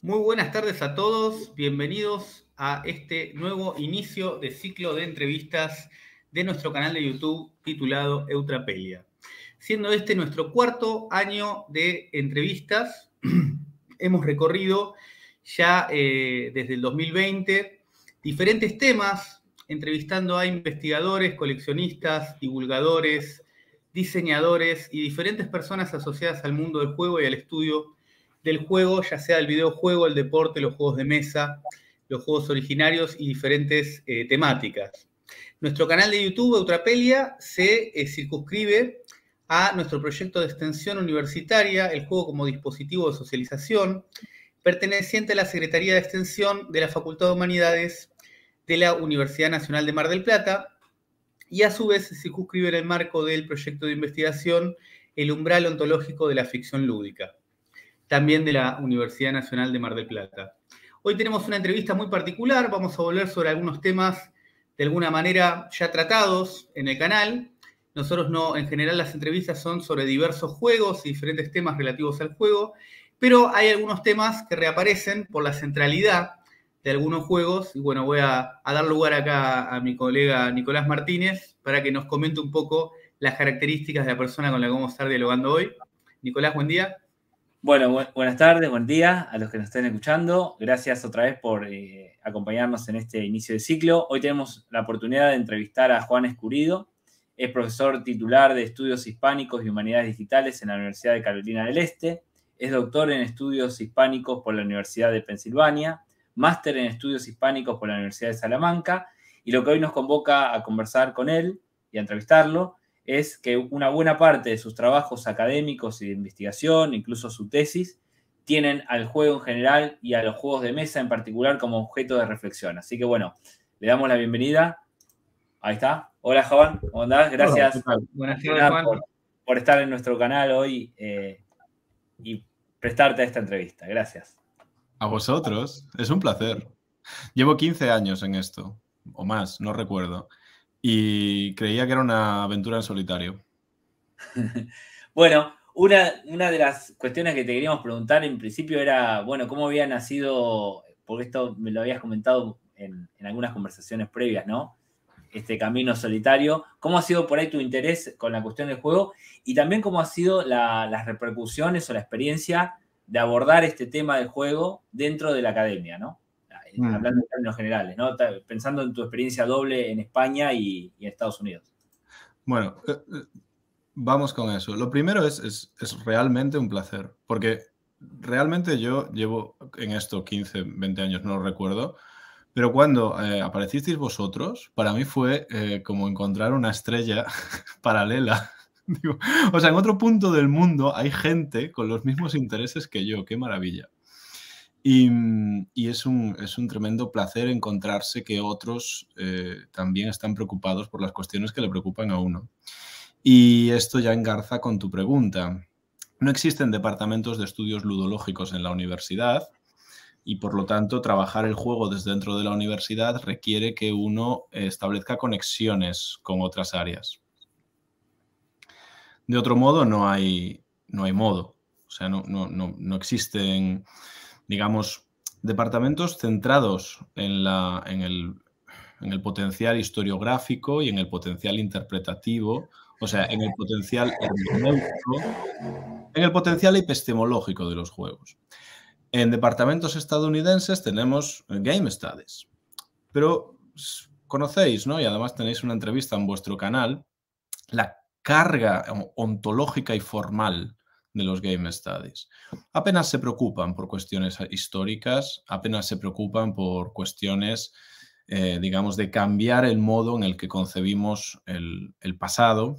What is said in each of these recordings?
Muy buenas tardes a todos, bienvenidos a este nuevo inicio de ciclo de entrevistas de nuestro canal de YouTube titulado Eutrapelia. Siendo este nuestro cuarto año de entrevistas, hemos recorrido ya eh, desde el 2020 diferentes temas, entrevistando a investigadores, coleccionistas, divulgadores, diseñadores y diferentes personas asociadas al mundo del juego y al estudio del juego, ya sea el videojuego, el deporte, los juegos de mesa, los juegos originarios y diferentes eh, temáticas. Nuestro canal de YouTube, Eutrapelia, se eh, circunscribe a nuestro proyecto de extensión universitaria, el juego como dispositivo de socialización, perteneciente a la Secretaría de Extensión de la Facultad de Humanidades de la Universidad Nacional de Mar del Plata, y a su vez se circunscribe en el marco del proyecto de investigación El umbral ontológico de la ficción lúdica también de la Universidad Nacional de Mar del Plata. Hoy tenemos una entrevista muy particular, vamos a volver sobre algunos temas de alguna manera ya tratados en el canal. Nosotros no, en general las entrevistas son sobre diversos juegos y diferentes temas relativos al juego, pero hay algunos temas que reaparecen por la centralidad de algunos juegos. Y bueno, voy a, a dar lugar acá a mi colega Nicolás Martínez para que nos comente un poco las características de la persona con la que vamos a estar dialogando hoy. Nicolás, buen día. Bueno, buenas tardes, buen día a los que nos estén escuchando. Gracias otra vez por eh, acompañarnos en este inicio de ciclo. Hoy tenemos la oportunidad de entrevistar a Juan Escurido. Es profesor titular de Estudios Hispánicos y Humanidades Digitales en la Universidad de Carolina del Este. Es doctor en Estudios Hispánicos por la Universidad de Pensilvania, máster en Estudios Hispánicos por la Universidad de Salamanca. Y lo que hoy nos convoca a conversar con él y a entrevistarlo es que una buena parte de sus trabajos académicos y de investigación, incluso su tesis, tienen al juego en general y a los juegos de mesa en particular como objeto de reflexión. Así que bueno, le damos la bienvenida. Ahí está. Hola, Juan. ¿Cómo andás? Gracias, Buenas Por, estar en nuestro canal hoy eh, y prestarte a esta entrevista. Gracias. A vosotros. Es un placer. Llevo 15 años en esto, o más, no recuerdo y creía que era una aventura en solitario. bueno, una, de las cuestiones que te queríamos preguntar en principio era, bueno, ¿cómo había nacido, porque esto me lo habías comentado en, algunas conversaciones previas, ¿no? Este camino solitario, ¿cómo ha sido por ahí tu interés con la cuestión del juego? Y también cómo ha sido las repercusiones o la experiencia de abordar este tema del juego dentro de la academia, ¿no? Mm. hablando en términos generales, ¿no? pensando en tu experiencia doble en España y, en Estados Unidos. Bueno, eh, vamos con eso. Lo primero es, es, realmente un placer, porque realmente yo llevo en esto 15, 20 años, no lo recuerdo, pero cuando eh, aparecisteis vosotros, para mí fue eh, como encontrar una estrella paralela. o sea, en otro punto del mundo hay gente con los mismos intereses que yo, qué maravilla. Y, mm, es, un, tremendo placer encontrarse que otros eh, también están preocupados por las cuestiones que le preocupan a uno. Y esto ya engarza con tu pregunta. No existen departamentos de estudios ludológicos en la universidad y por lo tanto trabajar el juego desde dentro de la universidad requiere que uno establezca conexiones con otras áreas. De otro modo no hay, no hay modo. O sea, no, no, no existen digamos, departamentos centrados en, la, en, el, potencial historiográfico y en el potencial interpretativo, o sea, en el potencial en el potencial epistemológico de los juegos. En departamentos estadounidenses tenemos Game Studies, pero conocéis, ¿no? Y además tenéis una entrevista en vuestro canal, la carga ontológica y formal de los Game Studies. Apenas se preocupan por cuestiones históricas, apenas se preocupan por cuestiones, eh, digamos, de cambiar el modo en el que concebimos el, pasado,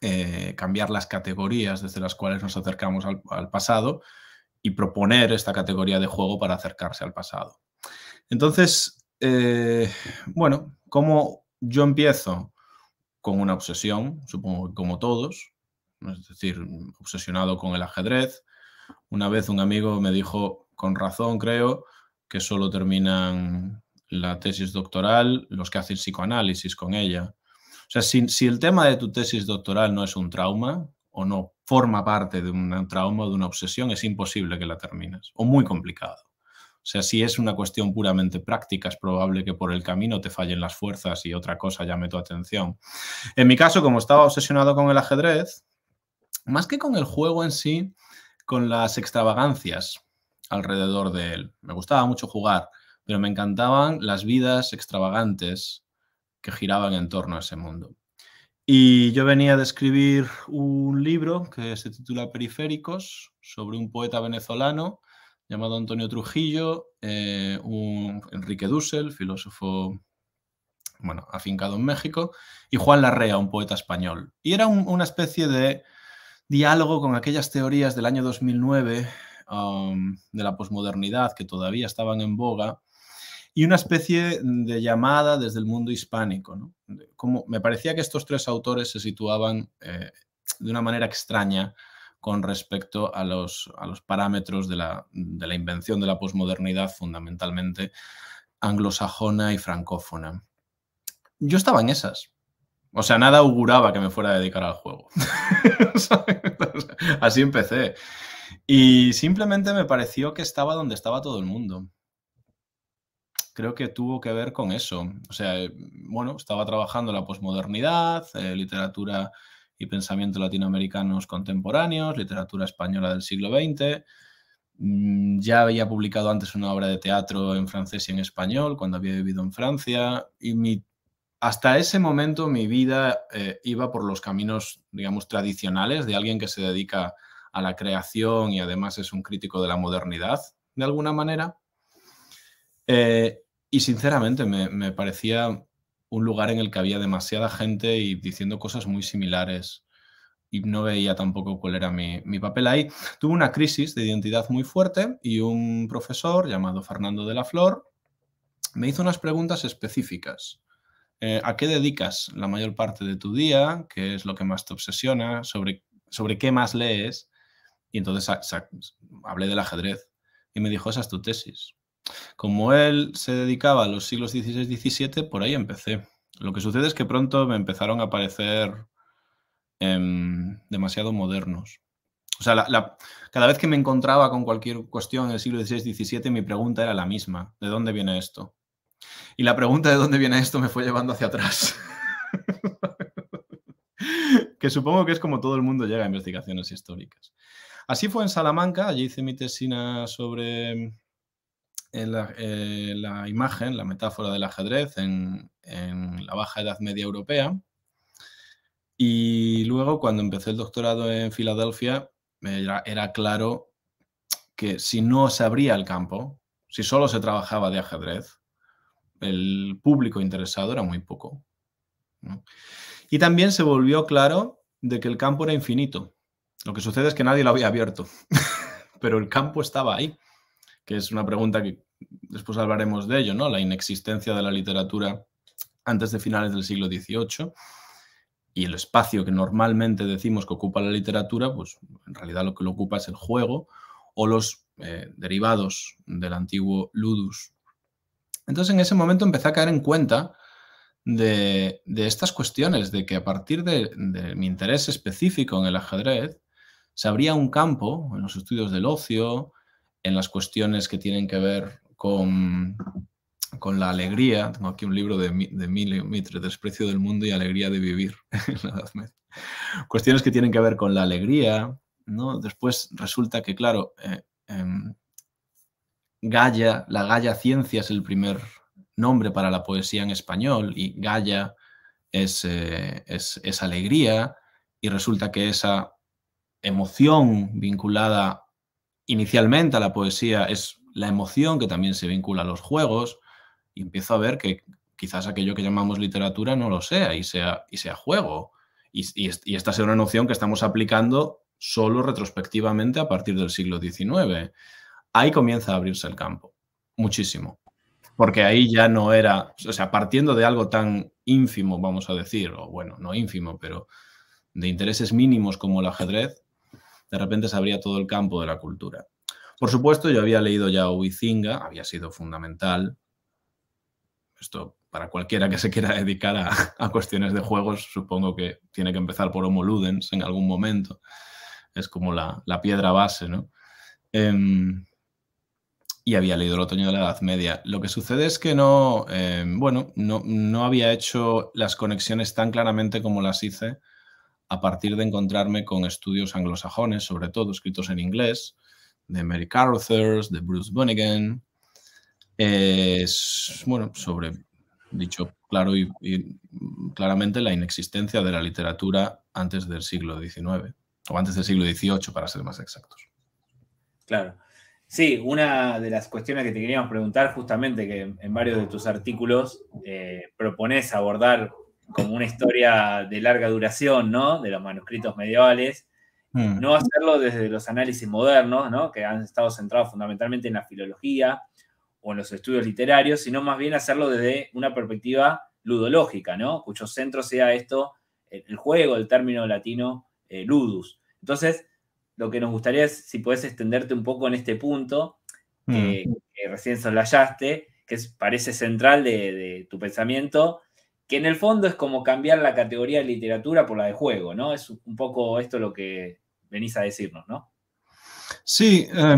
eh, cambiar las categorías desde las cuales nos acercamos al, pasado y proponer esta categoría de juego para acercarse al pasado. Entonces, eh, bueno, como yo empiezo? Con una obsesión, supongo que como todos, es decir, obsesionado con el ajedrez. Una vez un amigo me dijo, con razón creo, que solo terminan la tesis doctoral los que hacen psicoanálisis con ella. O sea, si, el tema de tu tesis doctoral no es un trauma o no forma parte de un trauma o de una obsesión, es imposible que la termines, o muy complicado. O sea, si es una cuestión puramente práctica, es probable que por el camino te fallen las fuerzas y otra cosa llame tu atención. En mi caso, como estaba obsesionado con el ajedrez, más que con el juego en sí, con las extravagancias alrededor de él. Me gustaba mucho jugar, pero me encantaban las vidas extravagantes que giraban en torno a ese mundo. Y yo venía de escribir un libro que se titula Periféricos, sobre un poeta venezolano llamado Antonio Trujillo, eh, un Enrique Dussel, filósofo bueno, afincado en México, y Juan Larrea, un poeta español. Y era una especie de diálogo con aquellas teorías del año 2009 um, de la posmodernidad que todavía estaban en boga y una especie de llamada desde el mundo hispánico. Como, me parecía que estos tres autores se situaban eh, de una manera extraña con respecto a los, parámetros de la, invención de la posmodernidad, fundamentalmente anglosajona y francófona. Yo estaba en esas. O sea, nada auguraba que me fuera a dedicar al juego. Así empecé. Y simplemente me pareció que estaba donde estaba todo el mundo. Creo que tuvo que ver con eso. O sea, eh, bueno, estaba trabajando la posmodernidad, eh, literatura y pensamiento latinoamericanos contemporáneos, literatura española del siglo XX. Mm, ya había publicado antes una obra de teatro en francés y en español cuando había vivido en Francia y mi hasta ese momento mi vida eh, iba por los caminos, digamos, tradicionales de alguien que se dedica a la creación y además es un crítico de la modernidad, de alguna manera. Eh, y sinceramente me, parecía un lugar en el que había demasiada gente y diciendo cosas muy similares y no veía tampoco cuál era mi, mi papel ahí. Tuve una crisis de identidad muy fuerte y un profesor llamado Fernando de la Flor me hizo unas preguntas específicas eh, a qué dedicas la mayor parte de tu día, qué es lo que más te obsesiona, sobre, qué más lees. Y entonces hablé del ajedrez y me dijo, esa es tu tesis. Como él se dedicaba a los siglos XVI-XVII, por ahí empecé. Lo que sucede es que pronto me empezaron a parecer em, demasiado modernos. O sea, cada vez que me encontraba con cualquier cuestión del siglo XVI-XVII, mi pregunta era la misma. ¿De dónde viene esto? Y la pregunta de dónde viene esto me fue llevando hacia atrás. que supongo que es como todo el mundo llega a investigaciones históricas. Así fue en Salamanca, allí hice mi tesina sobre eh, eh, la, imagen, la metáfora del ajedrez en, la Baja Edad Media Europea. Y luego, cuando empecé el doctorado en Filadelfia, era, claro que si no se abría el campo, si solo se trabajaba de ajedrez, el público interesado era muy poco. Y también se volvió claro de que el campo era infinito. Lo que sucede es que nadie lo había abierto, pero el campo estaba ahí, que es una pregunta que después hablaremos de ello, ¿no? La inexistencia de la literatura antes de finales del siglo XVIII y el espacio que normalmente decimos que ocupa la literatura, pues en realidad lo que lo ocupa es el juego o los eh, derivados del antiguo ludus entonces en ese momento empecé a caer en cuenta de, estas cuestiones, de que a partir de, mi interés específico en el ajedrez, se abría un campo en los estudios del ocio, en las cuestiones que tienen que ver con, con la alegría. Tengo aquí un libro de, de Mitre, Desprecio del Mundo y Alegría de Vivir. cuestiones que tienen que ver con la alegría. ¿no? Después resulta que, claro, eh, em, Gaya, la galla Ciencia es el primer nombre para la poesía en español y galla eh, es, alegría y resulta que esa emoción vinculada inicialmente a la poesía es la emoción que también se vincula a los juegos y empiezo a ver que quizás aquello que llamamos literatura no lo sea y sea, y sea juego. Y, esta es una noción que estamos aplicando solo retrospectivamente a partir del siglo XIX ahí comienza a abrirse el campo, muchísimo. Porque ahí ya no era, o sea, partiendo de algo tan ínfimo, vamos a decir, o bueno, no ínfimo, pero de intereses mínimos como el ajedrez, de repente se abría todo el campo de la cultura. Por supuesto, yo había leído ya Huizinga, había sido fundamental. Esto para cualquiera que se quiera dedicar a, cuestiones de juegos, supongo que tiene que empezar por Homo Ludens en algún momento. Es como la, piedra base, ¿no? Em, y había leído El otoño de la Edad Media. Lo que sucede es que no, eh, bueno, no, no, había hecho las conexiones tan claramente como las hice a partir de encontrarme con estudios anglosajones, sobre todo escritos en inglés, de Mary Caruthers, de Bruce Bunnigan, eh, bueno, sobre, dicho claro y, y claramente, la inexistencia de la literatura antes del siglo XIX, o antes del siglo XVIII, para ser más exactos. Claro. Sí, una de las cuestiones que te queríamos preguntar, justamente que en varios de tus artículos eh, propones abordar como una historia de larga duración, ¿no? De los manuscritos medievales, hmm. no hacerlo desde los análisis modernos, ¿no? Que han estado centrados fundamentalmente en la filología o en los estudios literarios, sino más bien hacerlo desde una perspectiva ludológica, ¿no? Cuyo centro sea esto, el, juego, el término latino eh, ludus. Entonces, lo que nos gustaría es si puedes extenderte un poco en este punto que mm. recién soslayaste, que parece central de, tu pensamiento, que en el fondo es como cambiar la categoría de literatura por la de juego, ¿no? Es un poco esto lo que venís a decirnos, ¿no? Sí, eh,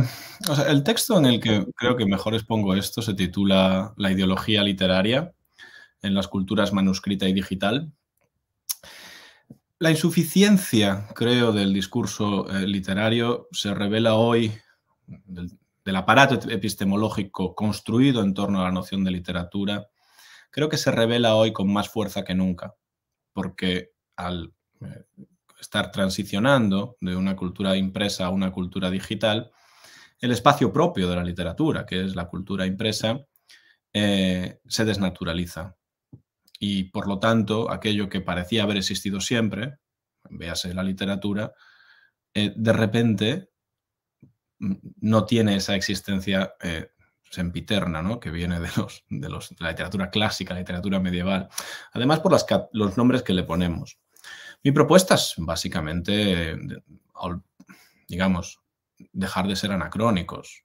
el texto en el que creo que mejor expongo esto se titula La ideología literaria en las culturas manuscrita y digital, la insuficiencia, creo, del discurso eh, literario se revela hoy del, aparato epistemológico construido en torno a la noción de literatura. Creo que se revela hoy con más fuerza que nunca, porque al eh, estar transicionando de una cultura impresa a una cultura digital, el espacio propio de la literatura, que es la cultura impresa, eh, se desnaturaliza y por lo tanto aquello que parecía haber existido siempre, véase la literatura, eh, de repente mm, no tiene esa existencia eh, sempiterna, ¿no? que viene de, los, de, la literatura clásica, la literatura medieval, además por las, los nombres que le ponemos. Mi propuesta es básicamente, digamos, dejar de ser anacrónicos.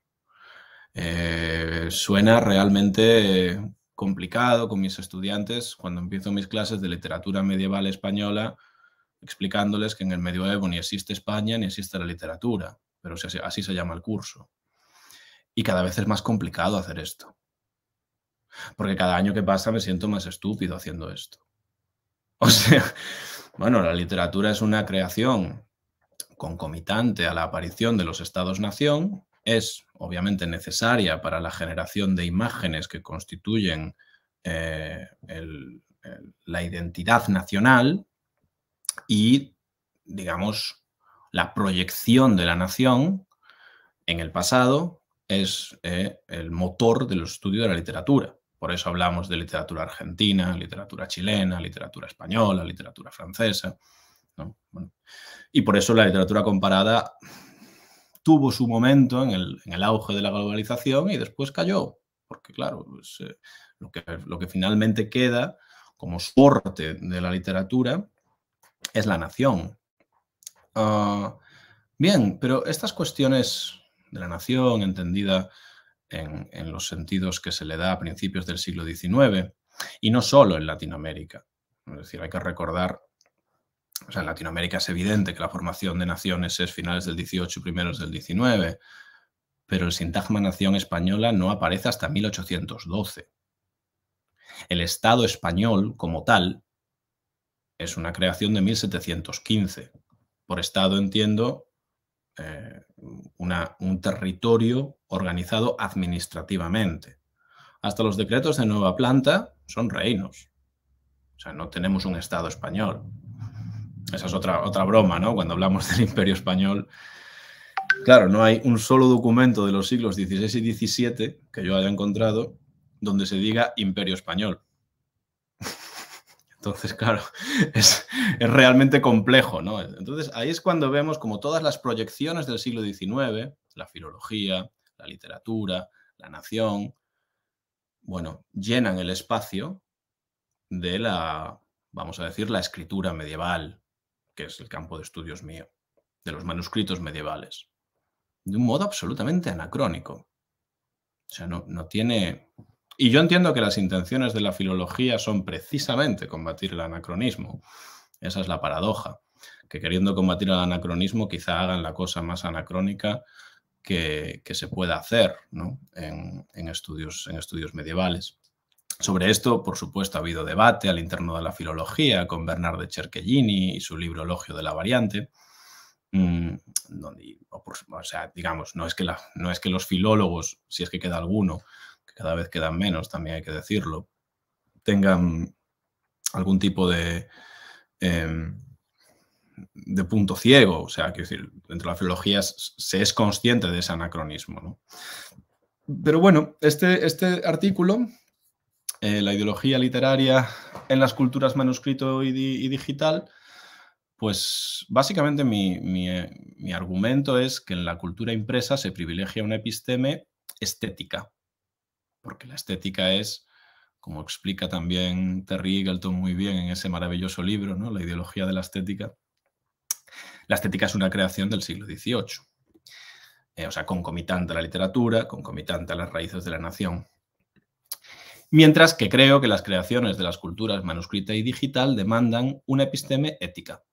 Eh, suena realmente complicado con mis estudiantes cuando empiezo mis clases de literatura medieval española, explicándoles que en el medioevo ni existe España ni existe la literatura, pero así se llama el curso. Y cada vez es más complicado hacer esto. Porque cada año que pasa me siento más estúpido haciendo esto. O sea, bueno, la literatura es una creación concomitante a la aparición de los estados-nación, es obviamente necesaria para la generación de imágenes que constituyen eh, la identidad nacional y, digamos, la proyección de la nación en el pasado es eh, el motor del estudio de la literatura. Por eso hablamos de literatura argentina, literatura chilena, literatura española, literatura francesa. y por eso la literatura comparada tuvo su momento en el, auge de la globalización y después cayó, porque claro, pues, eh, lo, que, lo que finalmente queda como soporte de la literatura es la nación. Ah, bien, pero estas cuestiones de la nación, entendida en, en, los sentidos que se le da a principios del siglo XIX, y no solo en Latinoamérica. Es decir, hay que recordar o sea, en Latinoamérica es evidente que la formación de naciones es finales del 18 y primeros del 19, pero el sintagma nación española no aparece hasta 1812. El Estado español como tal es una creación de 1715. Por Estado entiendo eh, un territorio organizado administrativamente. Hasta los decretos de Nueva Planta son reinos. O sea, no tenemos un Estado español. Esa es otra, otra broma, ¿no? Cuando hablamos del Imperio Español. Claro, no hay un solo documento de los siglos XVI y XVII que yo haya encontrado donde se diga Imperio Español. Entonces, claro, es, es, realmente complejo, ¿no? Entonces, ahí es cuando vemos como todas las proyecciones del siglo XIX, la filología, la literatura, la nación, bueno, llenan el espacio de la, vamos a decir, la escritura medieval, que es el campo de estudios mío, de los manuscritos medievales, de un modo absolutamente anacrónico. O sea, no, tiene... Y yo entiendo que las intenciones de la filología son precisamente combatir el anacronismo. Esa es la paradoja, que queriendo combatir el anacronismo quizá hagan la cosa más anacrónica que, se pueda hacer en, estudios, en estudios medievales. Sobre esto, por supuesto, ha habido debate al interno de la filología con Bernard de Cerchellini y su libro Elogio de la Variante. Mm, sea, digamos, no es, que la, no es que los filólogos, si es que queda alguno, que cada vez quedan menos, también hay que decirlo, tengan algún tipo de, em, de punto ciego. O sea, quiero decir, dentro de la filología se es consciente de ese anacronismo. ¿no? Pero bueno, este, este artículo eh, la ideología literaria en las culturas manuscrito y, digital, pues básicamente eh, mi, argumento es que en la cultura impresa se privilegia una episteme estética, porque la estética es, como explica también Terry Eagleton muy bien en ese maravilloso libro, ¿no? La ideología de la estética. La estética es una creación del siglo XVIII, eh, o sea, concomitante a la literatura, concomitante a las raíces de la nación Mientras que creo que las creaciones de las culturas manuscrita y digital demandan una episteme ética.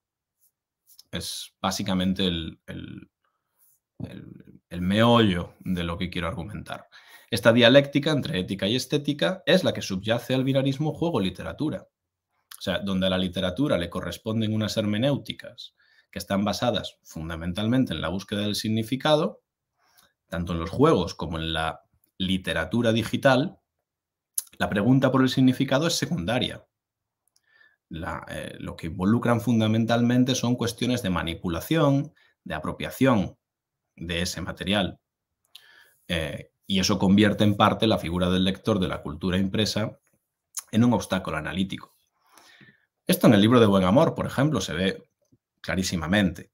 Es básicamente el, meollo de lo que quiero argumentar. Esta dialéctica entre ética y estética es la que subyace al viralismo juego-literatura. O sea, donde a la literatura le corresponden unas hermenéuticas que están basadas fundamentalmente en la búsqueda del significado, tanto en los juegos como en la literatura digital, la pregunta por el significado es secundaria. Eh, lo que involucran fundamentalmente son cuestiones de manipulación, de apropiación de ese material. Eh, y eso convierte en parte la figura del lector de la cultura impresa en un obstáculo analítico. Esto en el libro de Buen Amor, por ejemplo, se ve clarísimamente,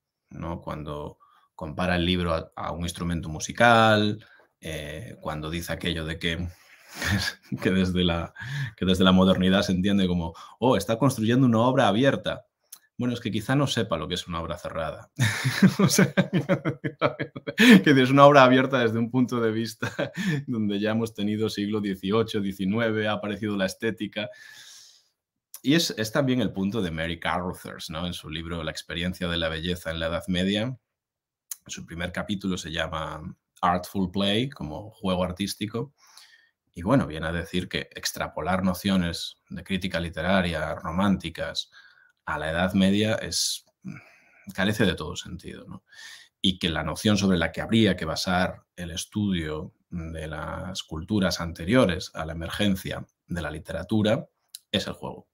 Cuando compara el libro a, un instrumento musical, eh, cuando dice aquello de que que, desde la, desde la modernidad se entiende como, oh, está construyendo una obra abierta. Bueno, es que quizá no sepa lo que es una obra cerrada. que es una obra abierta desde un punto de vista donde ya hemos tenido siglo XVIII, XIX, ha aparecido la estética. Y es, es también el punto de Mary Carruthers, ¿no? En su libro La experiencia de la belleza en la Edad Media. Su primer capítulo se llama Artful Play, como juego artístico. Y bueno, viene a decir que extrapolar nociones de crítica literaria, románticas, a la Edad Media es mm, carece de todo sentido. Y que la noción sobre la que habría que basar el estudio de las culturas anteriores a la emergencia de la literatura es el juego.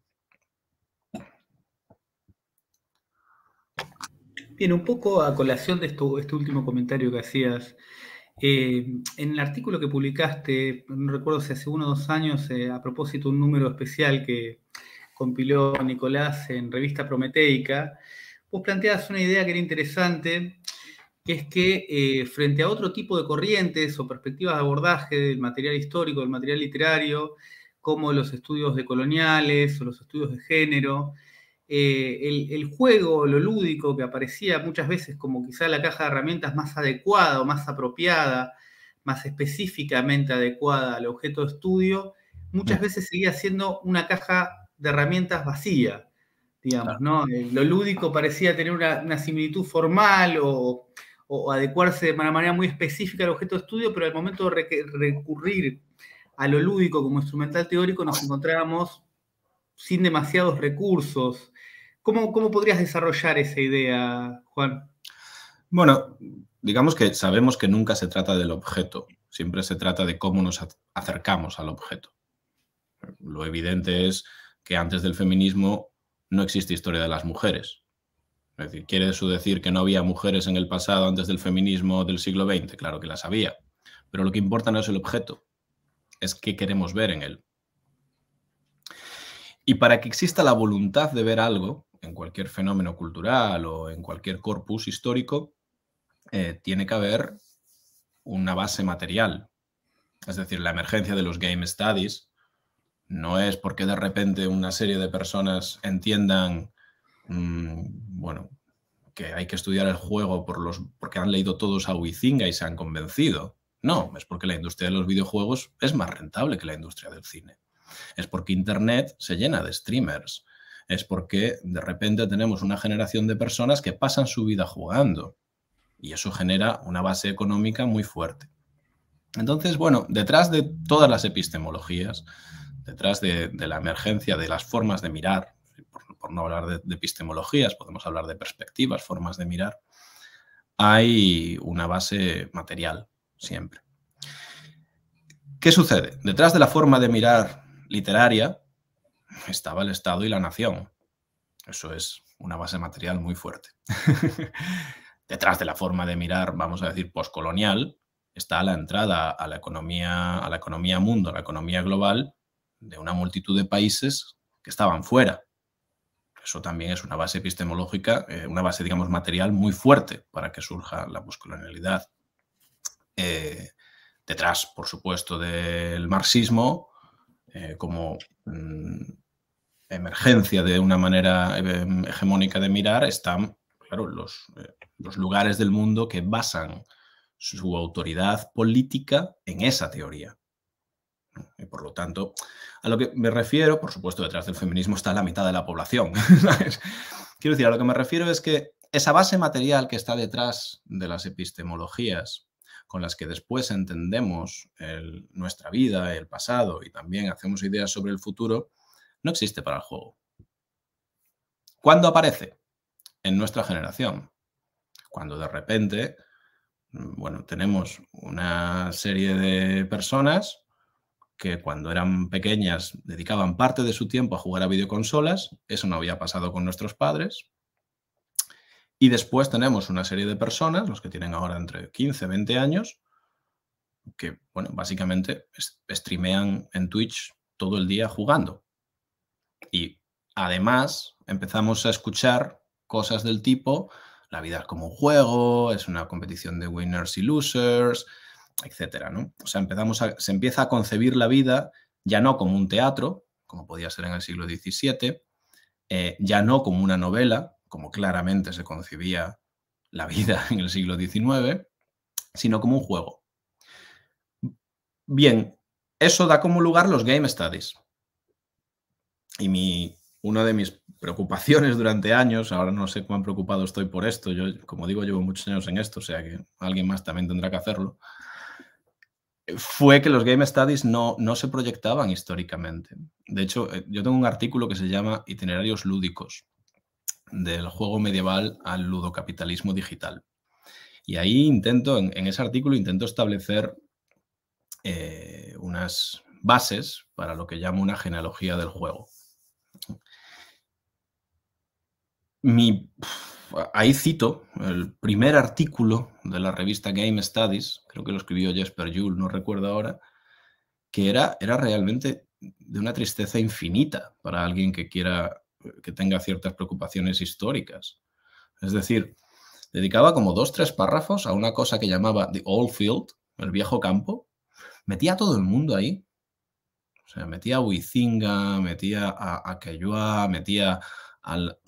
Bien, un poco a colación de este último comentario que hacías, eh, en el artículo que publicaste, no recuerdo si hace uno o dos años, eh, a propósito de un número especial que compiló Nicolás en Revista Prometeica, vos planteabas una idea que era interesante, que es que eh, frente a otro tipo de corrientes o perspectivas de abordaje del material histórico, del material literario, como los estudios de coloniales o los estudios de género, eh, el, juego, lo lúdico que aparecía muchas veces como quizá la caja de herramientas más adecuada o más apropiada, más específicamente adecuada al objeto de estudio, muchas mm. veces seguía siendo una caja de herramientas vacía, digamos, ¿no? Eh, lo lúdico parecía tener una, similitud formal o, o, adecuarse de una manera muy específica al objeto de estudio, pero al momento de recurrir a lo lúdico como instrumental teórico nos encontrábamos sin demasiados recursos, ¿Cómo, podrías desarrollar esa idea, Juan? Bueno, digamos que sabemos que nunca se trata del objeto, siempre se trata de cómo nos acercamos al objeto. Lo evidente es que antes del feminismo no existe historia de las mujeres. Es decir, ¿quiere eso decir que no había mujeres en el pasado antes del feminismo del siglo XX? Claro que las había, pero lo que importa no es el objeto, es qué queremos ver en él. Y para que exista la voluntad de ver algo, en cualquier fenómeno cultural o en cualquier corpus histórico, eh, tiene que haber una base material. Es decir, la emergencia de los game studies no es porque de repente una serie de personas entiendan, mm, bueno, que hay que estudiar el juego por los, porque han leído todos a Wizinga y se han convencido. No, es porque la industria de los videojuegos es más rentable que la industria del cine. Es porque Internet se llena de streamers es porque de repente tenemos una generación de personas que pasan su vida jugando y eso genera una base económica muy fuerte. Entonces, bueno, detrás de todas las epistemologías, detrás de, la emergencia de las formas de mirar, por, no hablar de, epistemologías, podemos hablar de perspectivas, formas de mirar, hay una base material siempre. ¿Qué sucede? Detrás de la forma de mirar literaria estaba el Estado y la nación. Eso es una base material muy fuerte. Detrás de la forma de mirar, vamos a decir, poscolonial, está la entrada a la economía, a la economía mundo, a la economía global de una multitud de países que estaban fuera. Eso también es una base epistemológica, eh, una base, digamos, material muy fuerte para que surja la poscolonialidad. Eh, detrás, por supuesto, del marxismo, eh, como mm, emergencia de una manera eh, hegemónica de mirar están, claro, los, eh, los lugares del mundo que basan su autoridad política en esa teoría. Y por lo tanto, a lo que me refiero, por supuesto, detrás del feminismo está la mitad de la población. Quiero decir, a lo que me refiero es que esa base material que está detrás de las epistemologías con las que después entendemos nuestra vida, el pasado y también hacemos ideas sobre el futuro, no existe para el juego. ¿Cuándo aparece? En nuestra generación. Cuando de repente, mm, bueno, tenemos una serie de personas que cuando eran pequeñas dedicaban parte de su tiempo a jugar a videoconsolas, eso no había pasado con nuestros padres. Y después tenemos una serie de personas, los que tienen ahora entre 15, 20 años, que, bueno, básicamente streamean en Twitch todo el día jugando. Y además empezamos a escuchar cosas del tipo, la vida es como un juego, es una competición de winners y losers, etcétera, ¿no? O sea, empezamos se empieza a concebir la vida ya no como un teatro, como podía ser en el siglo XVII, eh, ya no como una novela, como claramente se concebía la vida en el siglo XIX, sino como un juego. Bien, eso da como lugar los Game Studies y mi, una de mis preocupaciones durante años, ahora no sé cuán preocupado estoy por esto, yo como digo llevo muchos años en esto, o sea que alguien más también tendrá que hacerlo, fue que los Game Studies no, no se proyectaban históricamente. De hecho, eh, yo tengo un artículo que se llama Itinerarios lúdicos, del juego medieval al ludocapitalismo digital. Y ahí intento, en, ese artículo, intento establecer eh, unas bases para lo que llamo una genealogía del juego. Mi, ahí cito el primer artículo de la revista Game Studies, creo que lo escribió Jesper Juhl, no recuerdo ahora, que era, era realmente de una tristeza infinita para alguien que quiera, que tenga ciertas preocupaciones históricas. Es decir, dedicaba como dos, tres párrafos a una cosa que llamaba The Old Field, el viejo campo, metía a todo el mundo ahí. O sea, metía a Huizinga, metía a, a metía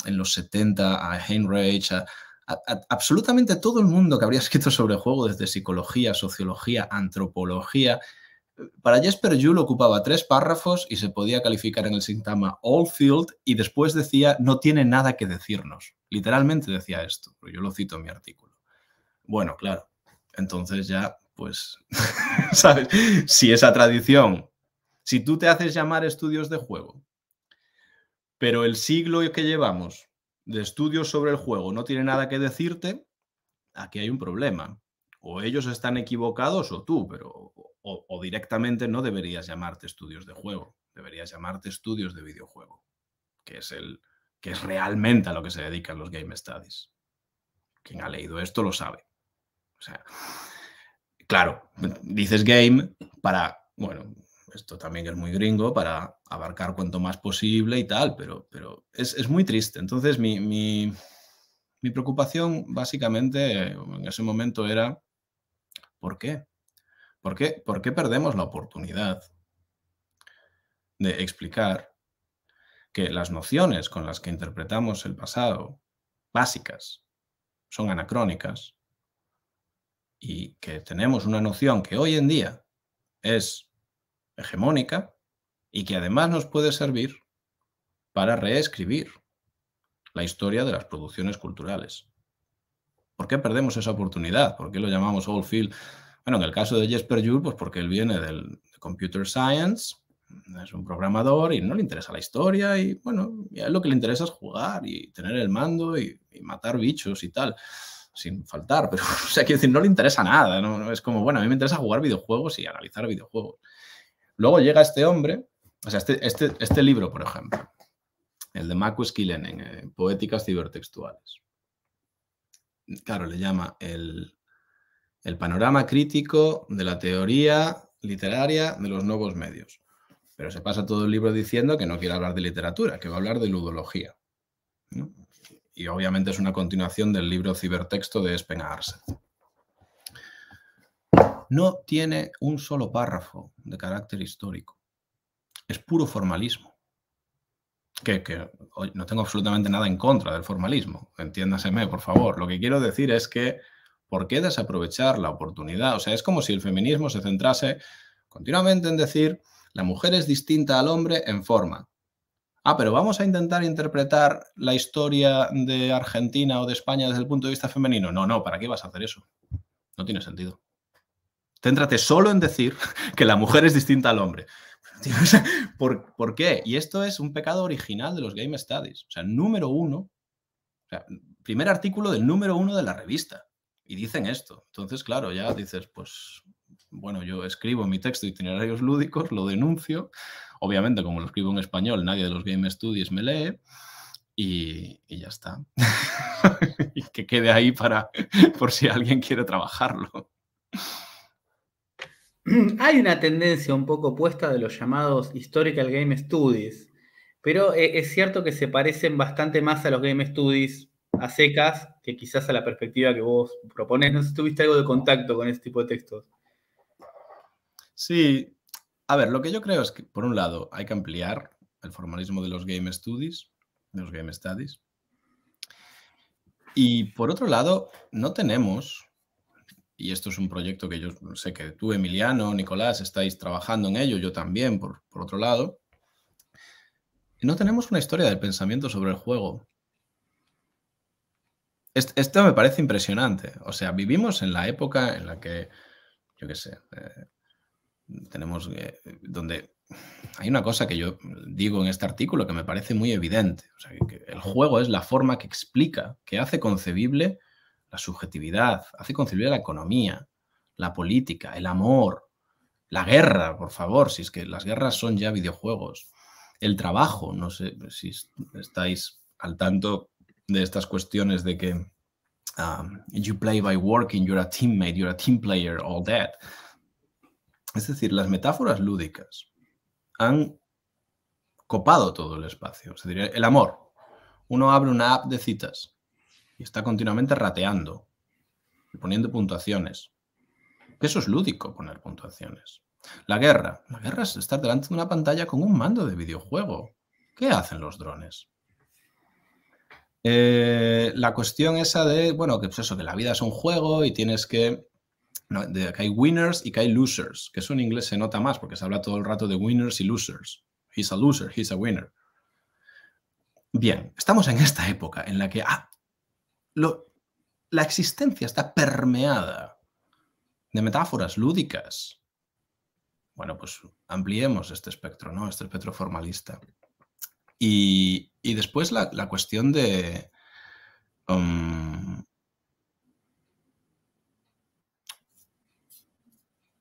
en los 70, a Heinrich, a, absolutamente todo el mundo que habría escrito sobre juego, desde psicología, sociología, antropología. Para Jesper Juul ocupaba tres párrafos y se podía calificar en el sintagma all field y después decía no tiene nada que decirnos. Literalmente decía esto, pero yo lo cito en mi artículo. Bueno, claro, entonces ya, pues, ¿sabes? Si esa tradición, si tú te haces llamar estudios de juego pero el siglo que llevamos de estudios sobre el juego no tiene nada que decirte, aquí hay un problema. O ellos están equivocados o tú, pero o, directamente no deberías llamarte estudios de juego, deberías llamarte estudios de videojuego, que es el que es realmente a lo que se dedican los game studies. Quien ha leído esto lo sabe. O sea, claro, dices game para, bueno, esto también es muy gringo, para abarcar cuanto más posible y tal, pero, pero es, muy triste. Entonces, mi, preocupación básicamente en ese momento era, ¿por qué? ¿Por qué, por qué perdemos la oportunidad de explicar que las nociones con las que interpretamos el pasado, básicas, son anacrónicas y que tenemos una noción que hoy en día es hegemónica y que además nos puede servir para reescribir la historia de las producciones culturales. ¿Por qué perdemos esa oportunidad? ¿Por qué lo llamamos old field? Bueno, en el caso de Jesper Juhl, pues porque él viene del computer science, es un programador y no le interesa la historia y bueno, lo que le interesa es jugar y tener el mando y, matar bichos y tal, sin faltar, pero o sea, quiero decir, no le interesa nada, ¿no? es como, bueno, a mí me interesa jugar videojuegos y analizar videojuegos. Luego llega este hombre, o sea, este, este, este libro, por ejemplo, el de Marcus Killen eh, Poéticas Cibertextuales. Claro, le llama el, panorama crítico de la teoría literaria de los nuevos medios. Pero se pasa todo el libro diciendo que no quiere hablar de literatura, que va a hablar de ludología. Y obviamente es una continuación del libro Cibertexto de Espen Arset no tiene un solo párrafo de carácter histórico. Es puro formalismo. Que, no tengo absolutamente nada en contra del formalismo, entiéndaseme, por favor. Lo que quiero decir es que, ¿por qué desaprovechar la oportunidad? O sea, es como si el feminismo se centrase continuamente en decir, la mujer es distinta al hombre en forma. Ah, pero vamos a intentar interpretar la historia de Argentina o de España desde el punto de vista femenino. No, no, ¿para qué vas a hacer eso? No tiene sentido. Céntrate solo en decir que la mujer es distinta al hombre. ¿Por, qué? Y esto es un pecado original de los Game Studies. O sea, número uno, o sea, primer artículo del número uno de la revista. Y dicen esto. Entonces, claro, ya dices, pues, bueno, yo escribo mi texto de itinerarios lúdicos, lo denuncio. Obviamente, como lo escribo en español, nadie de los Game Studies me lee. Y, ya está. y que quede ahí para por si alguien quiere trabajarlo. hay una tendencia un poco opuesta de los llamados Historical Game Studies, pero eh, es cierto que se parecen bastante más a los Game Studies a secas que quizás a la perspectiva que vos propones. No sé si tuviste algo de contacto con este tipo de textos. Sí, a ver, lo que yo creo es que, por un lado, hay que ampliar el formalismo de los Game Studies, de los Game Studies. Y por otro lado, no tenemos y esto es un proyecto que yo sé que tú, Emiliano, Nicolás, estáis trabajando en ello, yo también, por, otro lado, no tenemos una historia del pensamiento sobre el juego. esto me parece impresionante. O sea, vivimos en la época en la que, yo qué sé, eh, tenemos, eh, donde hay una cosa que yo digo en este artículo que me parece muy evidente. O sea, el juego es la forma que explica, que hace concebible la subjetividad, hace conciliar la economía, la política, el amor, la guerra, por favor, si es que las guerras son ya videojuegos, el trabajo, no sé si estáis al tanto de estas cuestiones de que um, you play by working, you're a teammate, you're a team player, all that. Es decir, las metáforas lúdicas han copado todo el espacio. Es decir, el amor. Uno abre una app de citas y está continuamente rateando y poniendo puntuaciones. Eso es lúdico, poner puntuaciones. La guerra. La guerra es estar delante de una pantalla con un mando de videojuego. ¿Qué hacen los drones? Eh, la cuestión esa de, bueno, que pues eso, que la vida es un juego y tienes que. que hay winners y que hay losers, que eso en inglés se nota más porque se habla todo el rato de winners y losers. He's a loser, he's a winner. Bien, estamos en esta época en la que, ah, la existencia está permeada de metáforas lúdicas. Bueno, pues ampliemos este espectro, ¿no? Este espectro formalista. Y, después la, cuestión de... Um,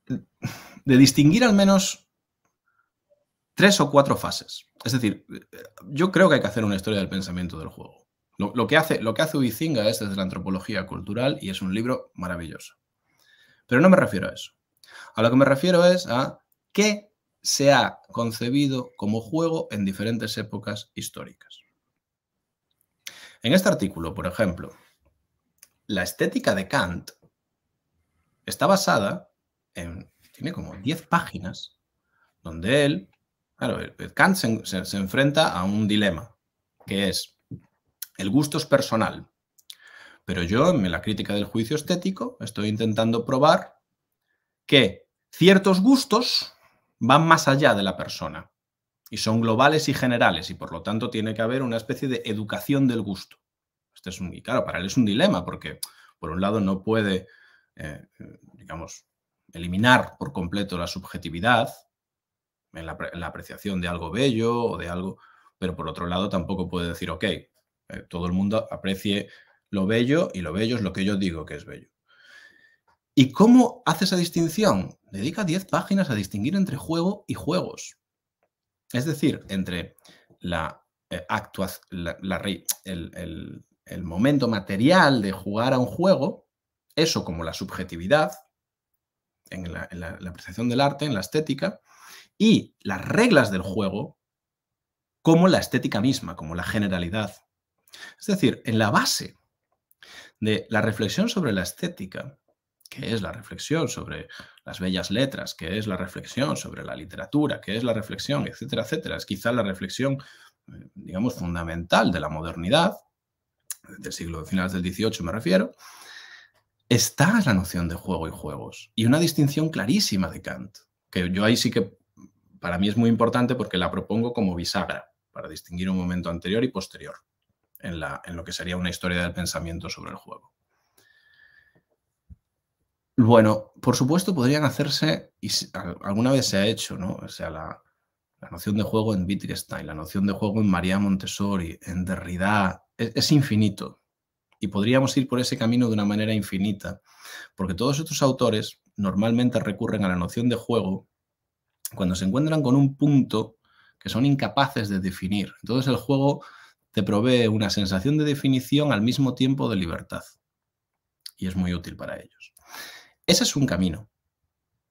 de distinguir al menos tres o cuatro fases. Es decir, yo creo que hay que hacer una historia del pensamiento del juego. Lo, que hace, lo que hace es desde la antropología cultural y es un libro maravilloso. Pero no me refiero a eso. A lo que me refiero es a qué se ha concebido como juego en diferentes épocas históricas. En este artículo, por ejemplo, la estética de Kant está basada en, tiene como 10 páginas, donde él, claro, Kant se enfrenta a un dilema, que es, el gusto es personal, pero yo en la crítica del juicio estético estoy intentando probar que ciertos gustos van más allá de la persona y son globales y generales y por lo tanto tiene que haber una especie de educación del gusto. Este es un, y claro, para él es un dilema porque por un lado no puede, eh, digamos, eliminar por completo la subjetividad en la, en la apreciación de algo bello o de algo, pero por otro lado tampoco puede decir, ok, eh, todo el mundo aprecie lo bello y lo bello es lo que yo digo que es bello. ¿Y cómo hace esa distinción? Dedica 10 páginas a distinguir entre juego y juegos. Es decir, entre la eh, la, el, momento material de jugar a un juego, eso como la subjetividad, en la, en la, apreciación del arte, en la estética, y las reglas del juego como la estética misma, como la generalidad. Es decir, en la base de la reflexión sobre la estética, que es la reflexión sobre las bellas letras, que es la reflexión sobre la literatura, que es la reflexión, etcétera, etcétera, es quizá la reflexión, eh, digamos, fundamental de la modernidad, del siglo de finales del XVIII me refiero, está la noción de juego y juegos, y una distinción clarísima de Kant, que yo ahí sí que para mí es muy importante porque la propongo como bisagra, para distinguir un momento anterior y posterior en, lo que sería una historia del pensamiento sobre el juego. Bueno, por supuesto podrían hacerse, y alguna vez se ha hecho, ¿no? O sea, la, noción de juego en Wittgenstein, la noción de juego en María Montessori, en Derrida, es, es, infinito. Y podríamos ir por ese camino de una manera infinita, porque todos estos autores normalmente recurren a la noción de juego cuando se encuentran con un punto que son incapaces de definir. Entonces el juego te provee una sensación de definición al mismo tiempo de libertad. Y es muy útil para ellos. Ese es un camino.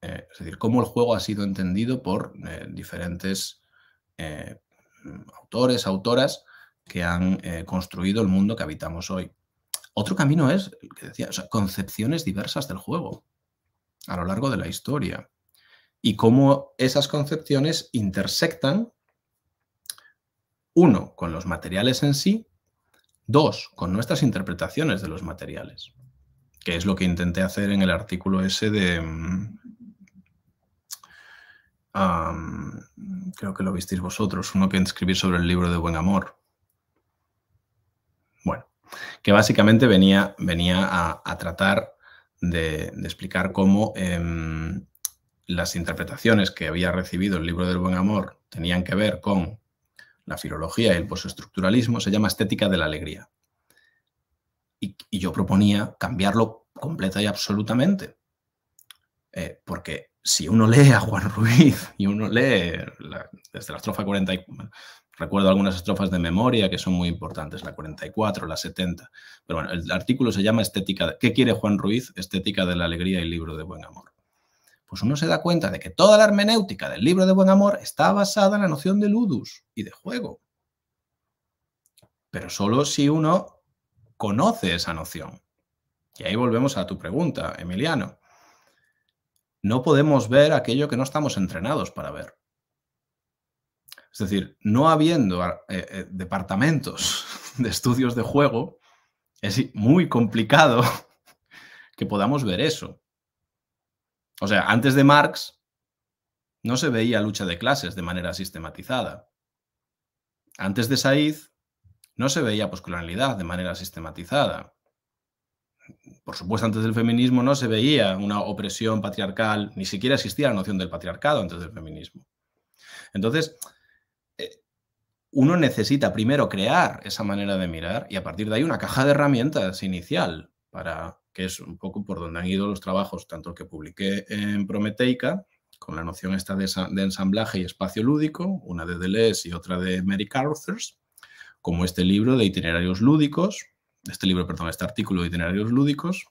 Eh, es decir, cómo el juego ha sido entendido por eh, diferentes eh, autores, autoras que han construido el mundo que habitamos hoy. Otro camino es, que decía, concepciones diversas del juego a lo largo de la historia y cómo esas concepciones intersectan uno, con los materiales en sí. Dos, con nuestras interpretaciones de los materiales, que es lo que intenté hacer en el artículo ese de... Mm, creo que lo visteis vosotros, uno que escribí sobre el libro de Buen Amor. Bueno, que básicamente venía, venía a, tratar de, explicar cómo em, las interpretaciones que había recibido el libro del Buen Amor tenían que ver con la filología y el postestructuralismo, se llama estética de la alegría. Y, yo proponía cambiarlo completa y absolutamente. Eh, porque si uno lee a Juan Ruiz y uno lee desde la estrofa 40, recuerdo algunas estrofas de memoria que son muy importantes, la 44, la 70, pero bueno, el artículo se llama Estética, ¿qué quiere Juan Ruiz? Estética de la alegría y libro de buen amor pues uno se da cuenta de que toda la hermenéutica del libro de Buen Amor está basada en la noción de ludus y de juego. Pero solo si uno conoce esa noción. Y ahí volvemos a tu pregunta, Emiliano. No podemos ver aquello que no estamos entrenados para ver. Es decir, no habiendo eh, eh, departamentos de estudios de juego, es muy complicado que podamos ver eso. O sea, antes de Marx no se veía lucha de clases de manera sistematizada. Antes de Saiz no se veía poscolonialidad de manera sistematizada. Por supuesto, antes del feminismo no se veía una opresión patriarcal, ni siquiera existía la noción del patriarcado antes del feminismo. Entonces, eh, uno necesita primero crear esa manera de mirar y a partir de ahí una caja de herramientas inicial para que es un poco por donde han ido los trabajos, tanto el que publiqué en Prometeica, con la noción esta de, ensamblaje y espacio lúdico, una de Deleuze y otra de Mary Caruthers, como este libro de itinerarios lúdicos, este libro, perdón, este artículo de itinerarios lúdicos,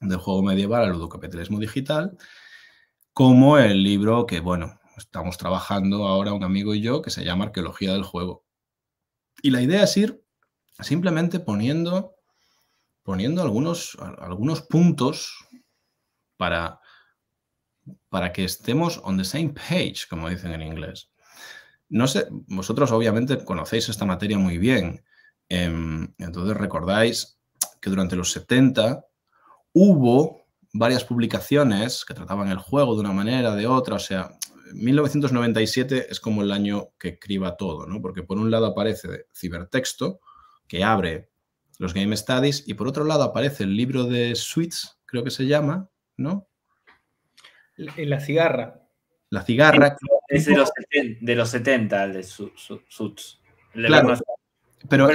del juego medieval al ludocapitalismo digital, como el libro que, bueno, estamos trabajando ahora un amigo y yo, que se llama Arqueología del Juego. Y la idea es ir simplemente poniendo poniendo algunos, algunos puntos para, para que estemos on the same page, como dicen en inglés. No sé, vosotros obviamente conocéis esta materia muy bien. Em, entonces recordáis que durante los 70 hubo varias publicaciones que trataban el juego de una manera, de otra. O sea, 1997 es como el año que criba todo, ¿no? Porque por un lado aparece cibertexto, que abre los Game Studies, y por otro lado aparece el libro de sweets creo que se llama, ¿no? La cigarra. La cigarra. Es de los, 70, el de Suits. pero,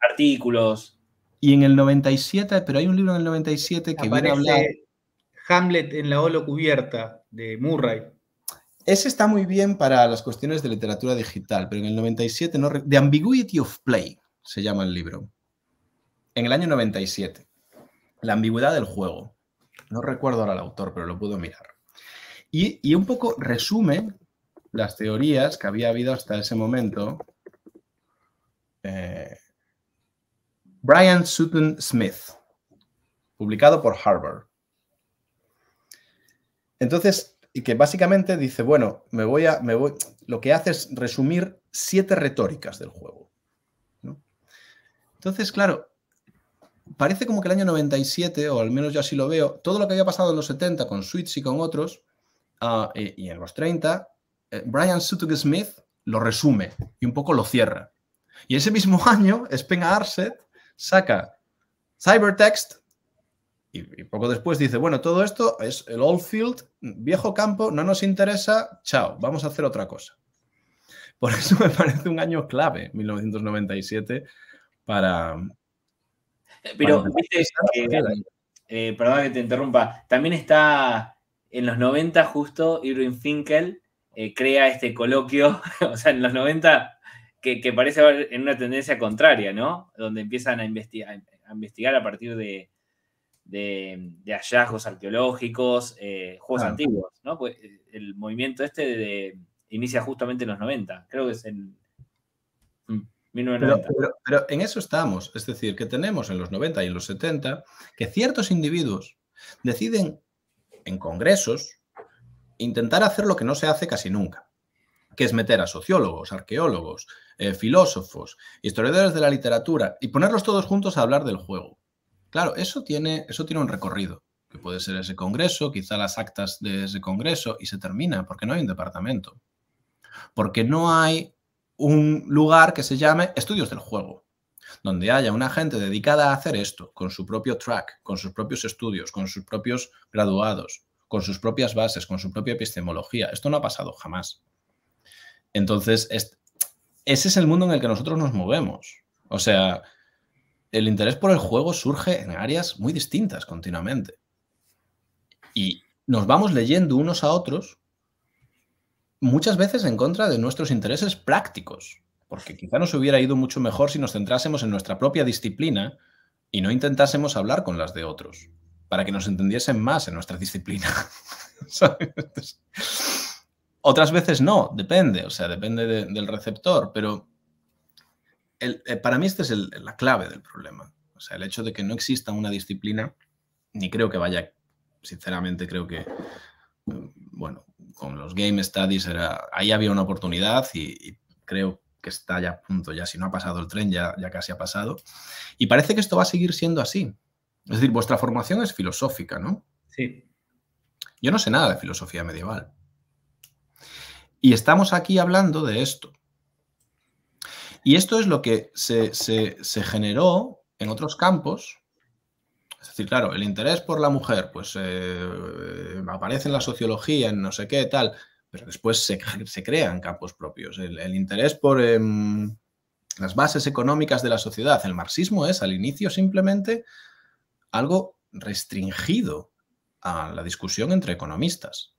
artículos. Y en el 97, pero hay un libro en el 97 que viene a hablar... Hamlet en la Olo Cubierta, de Murray. Ese está muy bien para las cuestiones de literatura digital, pero en el 97, no, The Ambiguity of Play se llama el libro en el año 97. La ambigüedad del juego. No recuerdo ahora el autor, pero lo puedo mirar. Y, un poco resume las teorías que había habido hasta ese momento. Eh, Brian Sutton Smith, publicado por Harvard. Entonces, y que básicamente dice, bueno, me voy a, me voy, lo que hace es resumir siete retóricas del juego. Entonces, claro, parece como que el año 97, o al menos yo así lo veo, todo lo que había pasado en los 70 con Switch y con otros, ah, y, en los 30, eh, Brian Sutton Smith lo resume y un poco lo cierra. Y ese mismo año, Spenga Arset saca Cybertext y, y, poco después dice, bueno, todo esto es el old field, viejo campo, no nos interesa, chao, vamos a hacer otra cosa. Por eso me parece un año clave, 1997, para, pero, mm, eh, perdón que te interrumpa, también está en los 90 justo Irwin Finkel eh, crea este coloquio, o sea, en los 90 que, parece haber en una tendencia contraria, ¿no? Donde empiezan a, investigar a, partir de, de, hallazgos arqueológicos, eh, juegos antiguos, ¿no? Pues el movimiento este inicia justamente en los 90, creo que es en pero, en eso estamos, es decir, que tenemos en los 90 y en los 70 que ciertos individuos deciden en congresos intentar hacer lo que no se hace casi nunca, que es meter a sociólogos, arqueólogos, eh, filósofos, historiadores de la literatura y ponerlos todos juntos a hablar del juego. Claro, eso tiene, eso tiene un recorrido, que puede ser ese congreso, quizá las actas de ese congreso, y se termina, porque no hay un departamento. Porque no hay un lugar que se llame Estudios del Juego, donde haya una gente dedicada a hacer esto, con su propio track, con sus propios estudios, con sus propios graduados, con sus propias bases, con su propia epistemología. Esto no ha pasado jamás. Entonces, ese es el mundo en el que nosotros nos movemos. O sea, el interés por el juego surge en áreas muy distintas continuamente. Y nos vamos leyendo unos a otros muchas veces en contra de nuestros intereses prácticos, porque quizá nos hubiera ido mucho mejor si nos centrásemos en nuestra propia disciplina y no intentásemos hablar con las de otros, para que nos entendiesen más en nuestra disciplina. otras veces no, depende, o sea, depende del receptor, pero eh, para mí esta es la clave del problema. O sea, el hecho de que no exista una disciplina, ni creo que vaya, sinceramente creo que, mm, bueno, con los Game Studies era, ahí había una oportunidad y, creo que está ya a punto, ya si no ha pasado el tren, ya, ya casi ha pasado. Y parece que esto va a seguir siendo así. Es decir, vuestra formación es filosófica, ¿no? Sí. Yo no sé nada de filosofía medieval. Y estamos aquí hablando de esto. Y esto es lo que se generó en otros campos es decir, claro, el interés por la mujer, pues eh, eh, aparece en la sociología, en no sé qué, tal, pero después se, crean campos propios. El, interés por em, las bases económicas de la sociedad. El marxismo es al inicio simplemente algo restringido a la discusión entre economistas.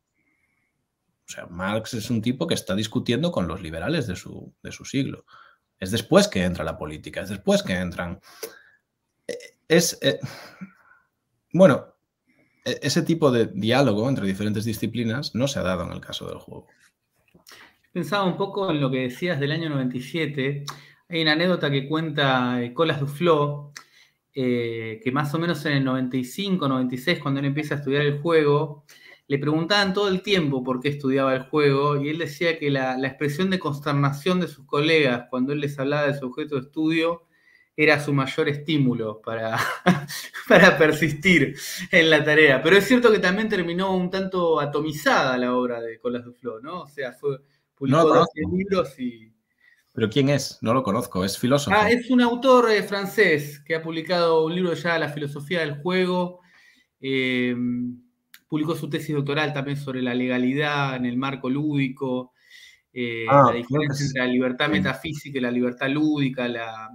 O sea, Marx es un tipo que está discutiendo con los liberales de su, siglo. Es después que entra la política, es después que entran. Eh, es, bueno, e, ese tipo de diálogo entre diferentes disciplinas no se ha dado en el caso del juego. Pensaba un poco en lo que decías del año 97. Hay una anécdota que cuenta Colas Duflo, eh, que más o menos en el 95, 96, cuando él empieza a estudiar el juego, le preguntaban todo el tiempo por qué estudiaba el juego y él decía que la, la expresión de consternación de sus colegas cuando él les hablaba de su objeto de estudio era su mayor estímulo para, para persistir en la tarea. Pero es cierto que también terminó un tanto atomizada la obra de Colas Duflo, ¿no? O sea, fue, publicó no libros y... ¿Pero quién es? No lo conozco, es filósofo. Ah, es un autor eh, francés que ha publicado un libro ya, La filosofía del juego. Eh, publicó su tesis doctoral también sobre la legalidad en el marco lúdico, eh, ah, la diferencia entre la libertad metafísica y la libertad lúdica, la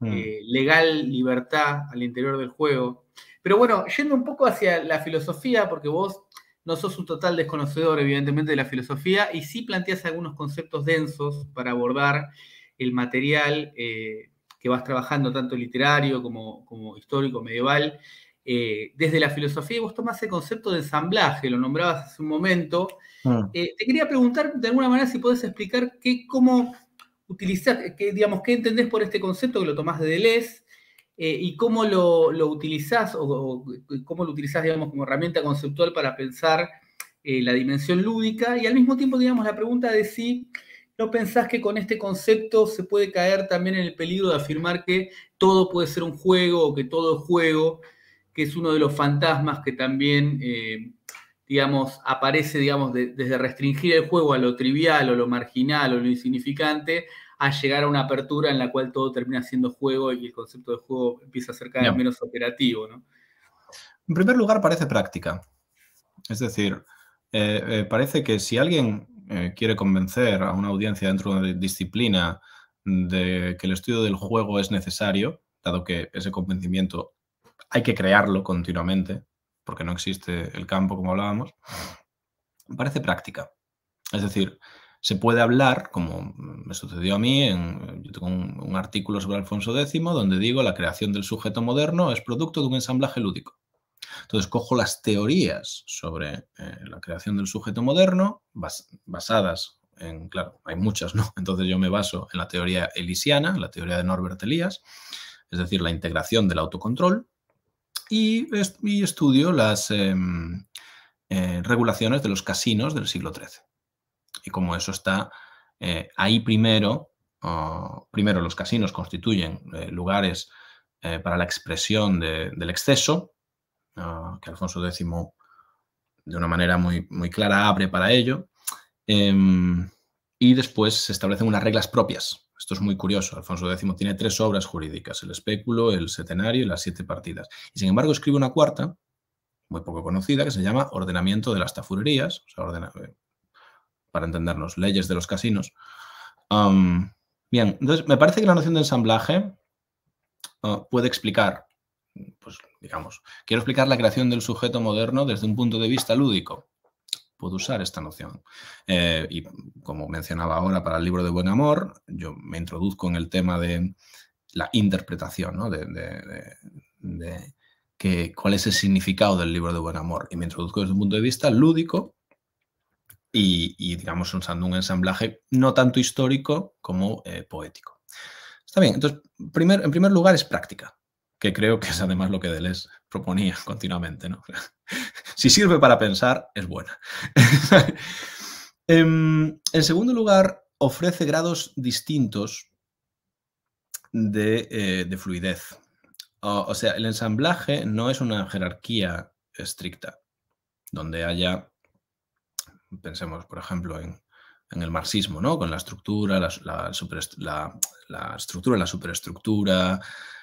Mm. Eh, legal libertad al interior del juego. Pero bueno, yendo un poco hacia la filosofía, porque vos no sos un total desconocedor, evidentemente, de la filosofía, y sí planteas algunos conceptos densos para abordar el material eh, que vas trabajando, tanto literario como, histórico, medieval. Eh, desde la filosofía, vos tomás el concepto de ensamblaje, lo nombrabas hace un momento. Mm. te quería preguntar, de alguna manera, si podés explicar qué, cómo, digamos, qué entendés por este concepto que lo tomás de Deleuze eh, y cómo lo, lo utilizás o, cómo lo utilizás, digamos, como herramienta conceptual para pensar eh, la dimensión lúdica y al mismo tiempo, digamos, la pregunta de si no pensás que con este concepto se puede caer también en el peligro de afirmar que todo puede ser un juego o que todo es juego, que es uno de los fantasmas que también... Eh, digamos, aparece, digamos, desde restringir el juego a lo trivial o lo marginal o lo insignificante, a llegar a una apertura en la cual todo termina siendo juego y el concepto de juego empieza a ser cada vez menos operativo, ¿no? En primer lugar, parece práctica. Es decir, eh, eh, parece que si alguien eh, quiere convencer a una audiencia dentro de una disciplina de que el estudio del juego es necesario, dado que ese convencimiento hay que crearlo continuamente, porque no existe el campo como hablábamos, parece práctica. Es decir, se puede hablar, como me sucedió a mí, en, yo tengo un, artículo sobre Alfonso X donde digo la creación del sujeto moderno es producto de un ensamblaje lúdico. Entonces cojo las teorías sobre eh, la creación del sujeto moderno basadas en, claro, hay muchas, ¿no? Entonces yo me baso en la teoría elisiana, la teoría de Norbert Elias, es decir, la integración del autocontrol, y, estudio las em, eh, regulaciones de los casinos del siglo XIII. Y como eso está eh, ahí primero, primero los casinos constituyen eh, lugares para la expresión del exceso, ah, que Alfonso X de una manera muy, muy clara abre para ello, em, y después se establecen unas reglas propias esto es muy curioso. Alfonso X tiene tres obras jurídicas, el espéculo, el setenario y las siete partidas. Y sin embargo escribe una cuarta, muy poco conocida, que se llama Ordenamiento de las Tafurerías, o sea, eh, para entendernos, leyes de los casinos. bien, entonces me parece que la noción de ensamblaje ah, puede explicar, pues digamos, quiero explicar la creación del sujeto moderno desde un punto de vista lúdico puedo usar esta noción. Eh, y como mencionaba ahora para el libro de Buen Amor, yo me introduzco en el tema de la interpretación, ¿no? de, que, cuál es el significado del libro de Buen Amor. Y me introduzco desde un punto de vista lúdico y, digamos, usando un ensamblaje no tanto histórico como eh, poético. Está bien, entonces, en primer lugar es práctica, que creo que es además lo que Deleuze proponía continuamente, ¿no? si sirve para pensar, es buena. Em, en, segundo lugar, ofrece grados distintos de, eh, fluidez. O, sea, el ensamblaje no es una jerarquía estricta, donde haya, pensemos, por ejemplo, en, el marxismo, ¿no? Con la estructura, la, la, la estructura, la superestructura,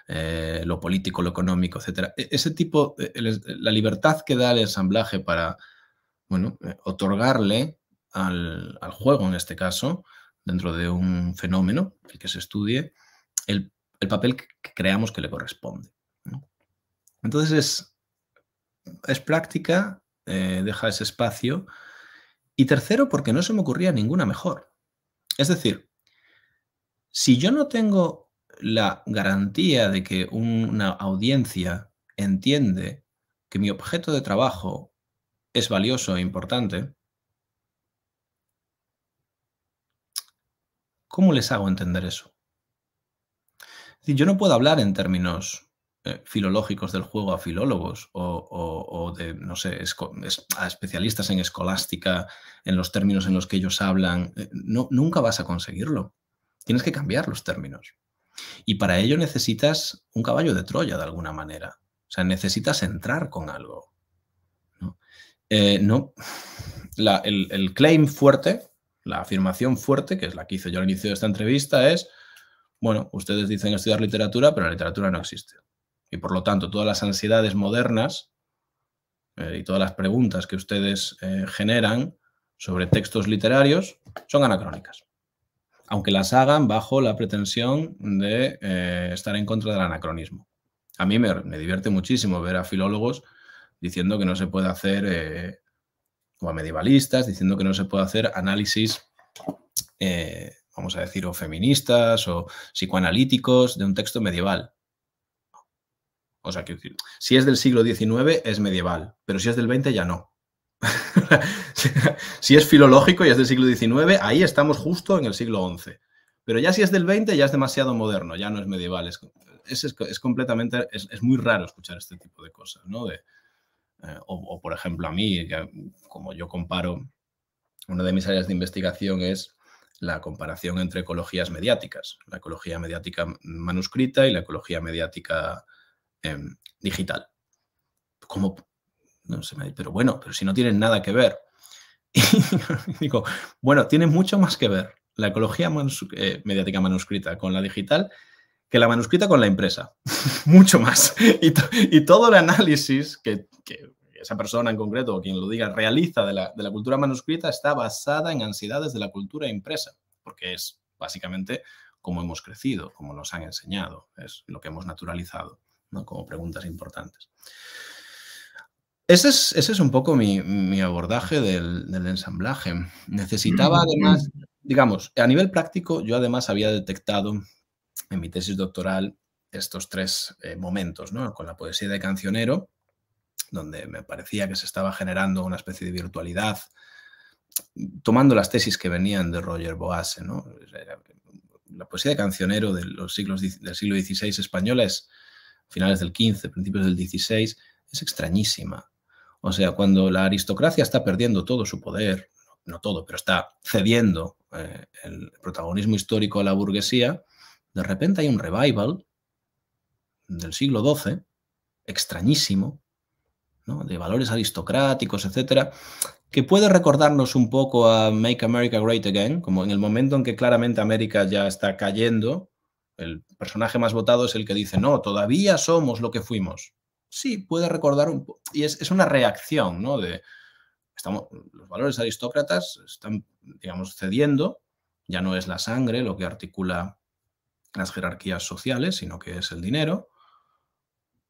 eh, lo político, lo económico, etcétera. E-, ese tipo, eh, la libertad que da el ensamblaje para, bueno, eh, otorgarle al, juego, en este caso, dentro de un fenómeno, que se estudie, el, papel que creamos que le corresponde. Entonces es, práctica, deja ese espacio. Y tercero, porque no se me ocurría ninguna mejor. Es decir, si yo no tengo la garantía de que una audiencia entiende que mi objeto de trabajo es valioso e importante, ¿cómo les hago entender eso? Si yo no puedo hablar en términos eh, filológicos del juego a filólogos o, de, no sé, a especialistas en escolástica, en los términos en los que ellos hablan. Eh, nunca vas a conseguirlo. Tienes que cambiar los términos. Y para ello necesitas un caballo de Troya de alguna manera. O sea, necesitas entrar con algo. No. Eh, el, claim fuerte, la afirmación fuerte, que es la que hice yo al inicio de esta entrevista, es, bueno, ustedes dicen estudiar literatura, pero la literatura no existe. Y por lo tanto, todas las ansiedades modernas eh, y todas las preguntas que ustedes eh, generan sobre textos literarios son anacrónicas aunque las hagan bajo la pretensión de eh, estar en contra del anacronismo. A mí me, divierte muchísimo ver a filólogos diciendo que no se puede hacer, eh, o a medievalistas, diciendo que no se puede hacer análisis, eh, vamos a decir, o feministas o psicoanalíticos de un texto medieval. O sea, que si es del siglo XIX es medieval, pero si es del XX ya no. si es filológico y es del siglo XIX, ahí estamos justo en el siglo XI. Pero ya si es del XX, ya es demasiado moderno, ya no es medieval. Es, completamente, es, muy raro escuchar este tipo de cosas, eh, o, por ejemplo, a mí, como yo comparo, una de mis áreas de investigación es la comparación entre ecologías mediáticas, la ecología mediática manuscrita y la ecología mediática em, digital. Como no pero bueno, pero si no tienen nada que ver. Y digo, bueno, tiene mucho más que ver la ecología eh, mediática manuscrita con la digital que la manuscrita con la impresa. mucho más. Y, todo el análisis que, esa persona en concreto o quien lo diga realiza de la, de la cultura manuscrita está basada en ansiedades de la cultura impresa, porque es básicamente cómo hemos crecido, cómo nos han enseñado, es lo que hemos naturalizado, ¿no? como preguntas importantes. Ese es, un poco mi, abordaje del, ensamblaje. Necesitaba además, digamos, a nivel práctico, yo además había detectado en mi tesis doctoral estos tres eh, momentos, ¿no? Con la poesía de cancionero, donde me parecía que se estaba generando una especie de virtualidad, tomando las tesis que venían de Roger Boase, ¿no? La poesía de cancionero de los siglos, del siglo XVI españoles finales del XV, principios del XVI, es extrañísima o sea, cuando la aristocracia está perdiendo todo su poder, no todo, pero está cediendo eh, el protagonismo histórico a la burguesía, de repente hay un revival del siglo XII, extrañísimo, de valores aristocráticos, etcétera, que puede recordarnos un poco a Make America Great Again, como en el momento en que claramente América ya está cayendo, el personaje más votado es el que dice, no, todavía somos lo que fuimos sí puede recordar un poco. Y es, una reacción, ¿no? De, estamos, los valores aristócratas están, digamos, cediendo, ya no es la sangre lo que articula las jerarquías sociales, sino que es el dinero,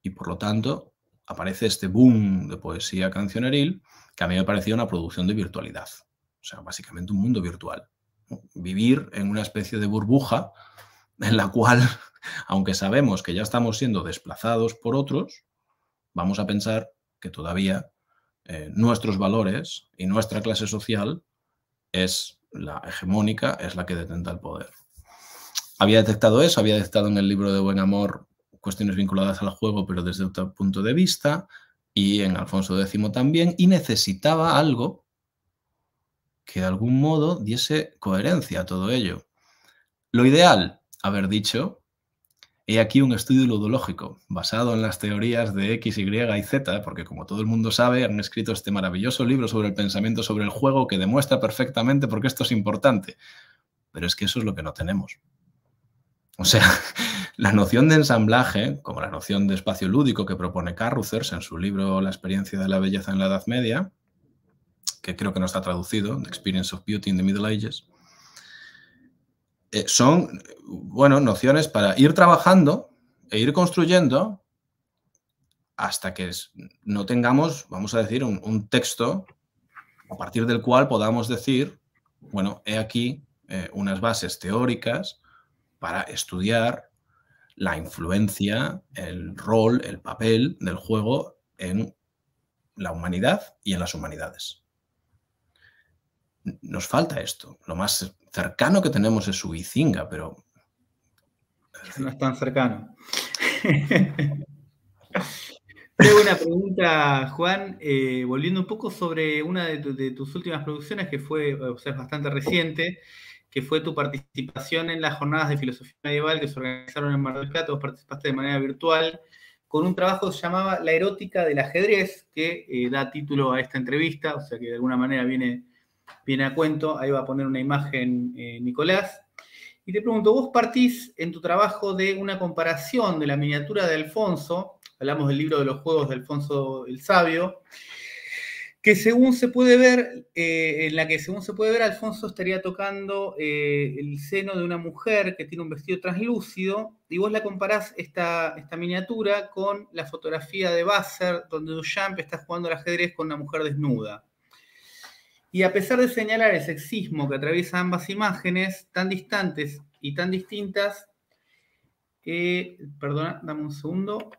y por lo tanto aparece este boom de poesía cancioneril que a mí me parecía una producción de virtualidad, o sea, básicamente un mundo virtual. Vivir en una especie de burbuja en la cual, aunque sabemos que ya estamos siendo desplazados por otros, vamos a pensar que todavía eh, nuestros valores y nuestra clase social es la hegemónica, es la que detenta el poder. Había detectado eso, había detectado en el libro de Buen Amor cuestiones vinculadas al juego, pero desde otro punto de vista, y en Alfonso X también, y necesitaba algo que de algún modo diese coherencia a todo ello. Lo ideal, haber dicho, He aquí un estudio ludológico basado en las teorías de X, Y y Z, porque como todo el mundo sabe, han escrito este maravilloso libro sobre el pensamiento sobre el juego que demuestra perfectamente por qué esto es importante. Pero es que eso es lo que no tenemos. O sea, la noción de ensamblaje, como la noción de espacio lúdico que propone Carruthers en su libro La experiencia de la belleza en la Edad Media, que creo que no está traducido, The Experience of Beauty in the Middle Ages, eh, son, bueno, nociones para ir trabajando e ir construyendo hasta que no tengamos, vamos a decir, un, texto a partir del cual podamos decir, bueno, he aquí eh, unas bases teóricas para estudiar la influencia, el rol, el papel del juego en la humanidad y en las humanidades. Nos falta esto. Lo más cercano que tenemos es Uizinga, pero... No es tan cercano. Tengo una pregunta, Juan, eh, volviendo un poco sobre una de, tus últimas producciones, que fue, eh, o sea, bastante reciente, que fue tu participación en las jornadas de filosofía medieval que se organizaron en Mar del participaste de manera virtual, con un trabajo que se llamaba La erótica del ajedrez, que eh, da título a esta entrevista, o sea que de alguna manera viene viene a cuento, ahí va a poner una imagen eh, Nicolás. Y te pregunto, vos partís en tu trabajo de una comparación de la miniatura de Alfonso, hablamos del libro de los juegos de Alfonso el Sabio, que según se puede ver, eh, en la que según se puede ver, Alfonso estaría tocando eh, el seno de una mujer que tiene un vestido translúcido, y vos la comparás esta, esta miniatura con la fotografía de Basser, donde Duchamp está jugando al ajedrez con una mujer desnuda. Y a pesar de señalar el sexismo que atraviesa ambas imágenes tan distantes y tan distintas, perdona, dame un segundo.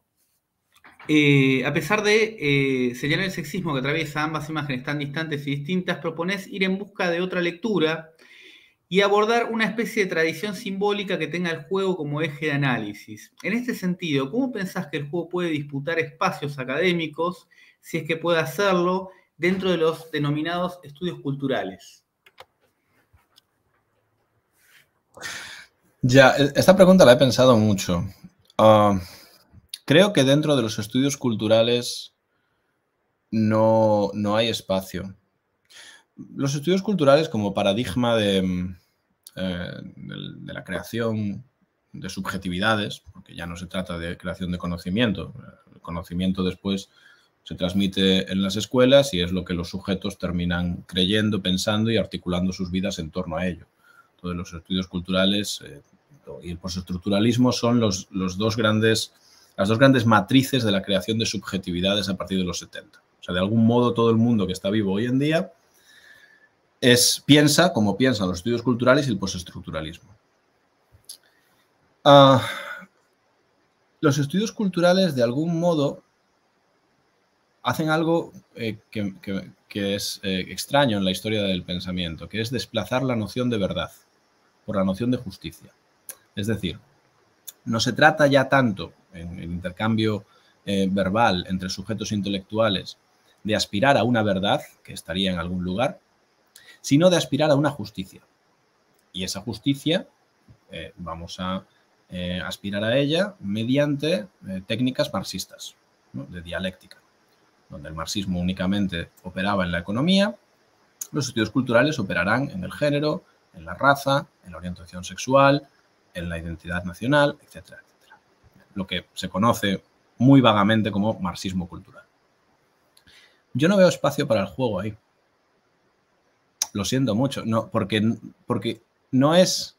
Eh, a pesar de eh, señalar el sexismo que atraviesa ambas imágenes tan distantes y distintas, propones ir en busca de otra lectura y abordar una especie de tradición simbólica que tenga el juego como eje de análisis. En este sentido, ¿cómo pensás que el juego puede disputar espacios académicos, si es que puede hacerlo, dentro de los denominados estudios culturales? Ya, e-, esta pregunta la he pensado mucho. Ah, creo que dentro de los estudios culturales no, hay espacio. Los estudios culturales como paradigma de, mm, eh, de, la creación de subjetividades, porque ya no se trata de creación de conocimiento, el conocimiento después se transmite en las escuelas y es lo que los sujetos terminan creyendo, pensando y articulando sus vidas en torno a ello. Entonces, los estudios culturales eh, y el postestructuralismo son los, dos grandes, las dos grandes matrices de la creación de subjetividades a partir de los 70. O sea, de algún modo todo el mundo que está vivo hoy en día es, piensa como piensan los estudios culturales y el postestructuralismo. Ah, los estudios culturales, de algún modo, hacen algo eh, que, es eh, extraño en la historia del pensamiento, que es desplazar la noción de verdad por la noción de justicia. Es decir, no se trata ya tanto en el intercambio eh, verbal entre sujetos intelectuales de aspirar a una verdad, que estaría en algún lugar, sino de aspirar a una justicia. Y esa justicia vamos a aspirar a ella mediante técnicas marxistas, de dialéctica donde el marxismo únicamente operaba en la economía, los estudios culturales operarán en el género, en la raza, en la orientación sexual, en la identidad nacional, etcétera, etcétera. Lo que se conoce muy vagamente como marxismo cultural. Yo no veo espacio para el juego ahí. Lo siento mucho, no, porque, porque no es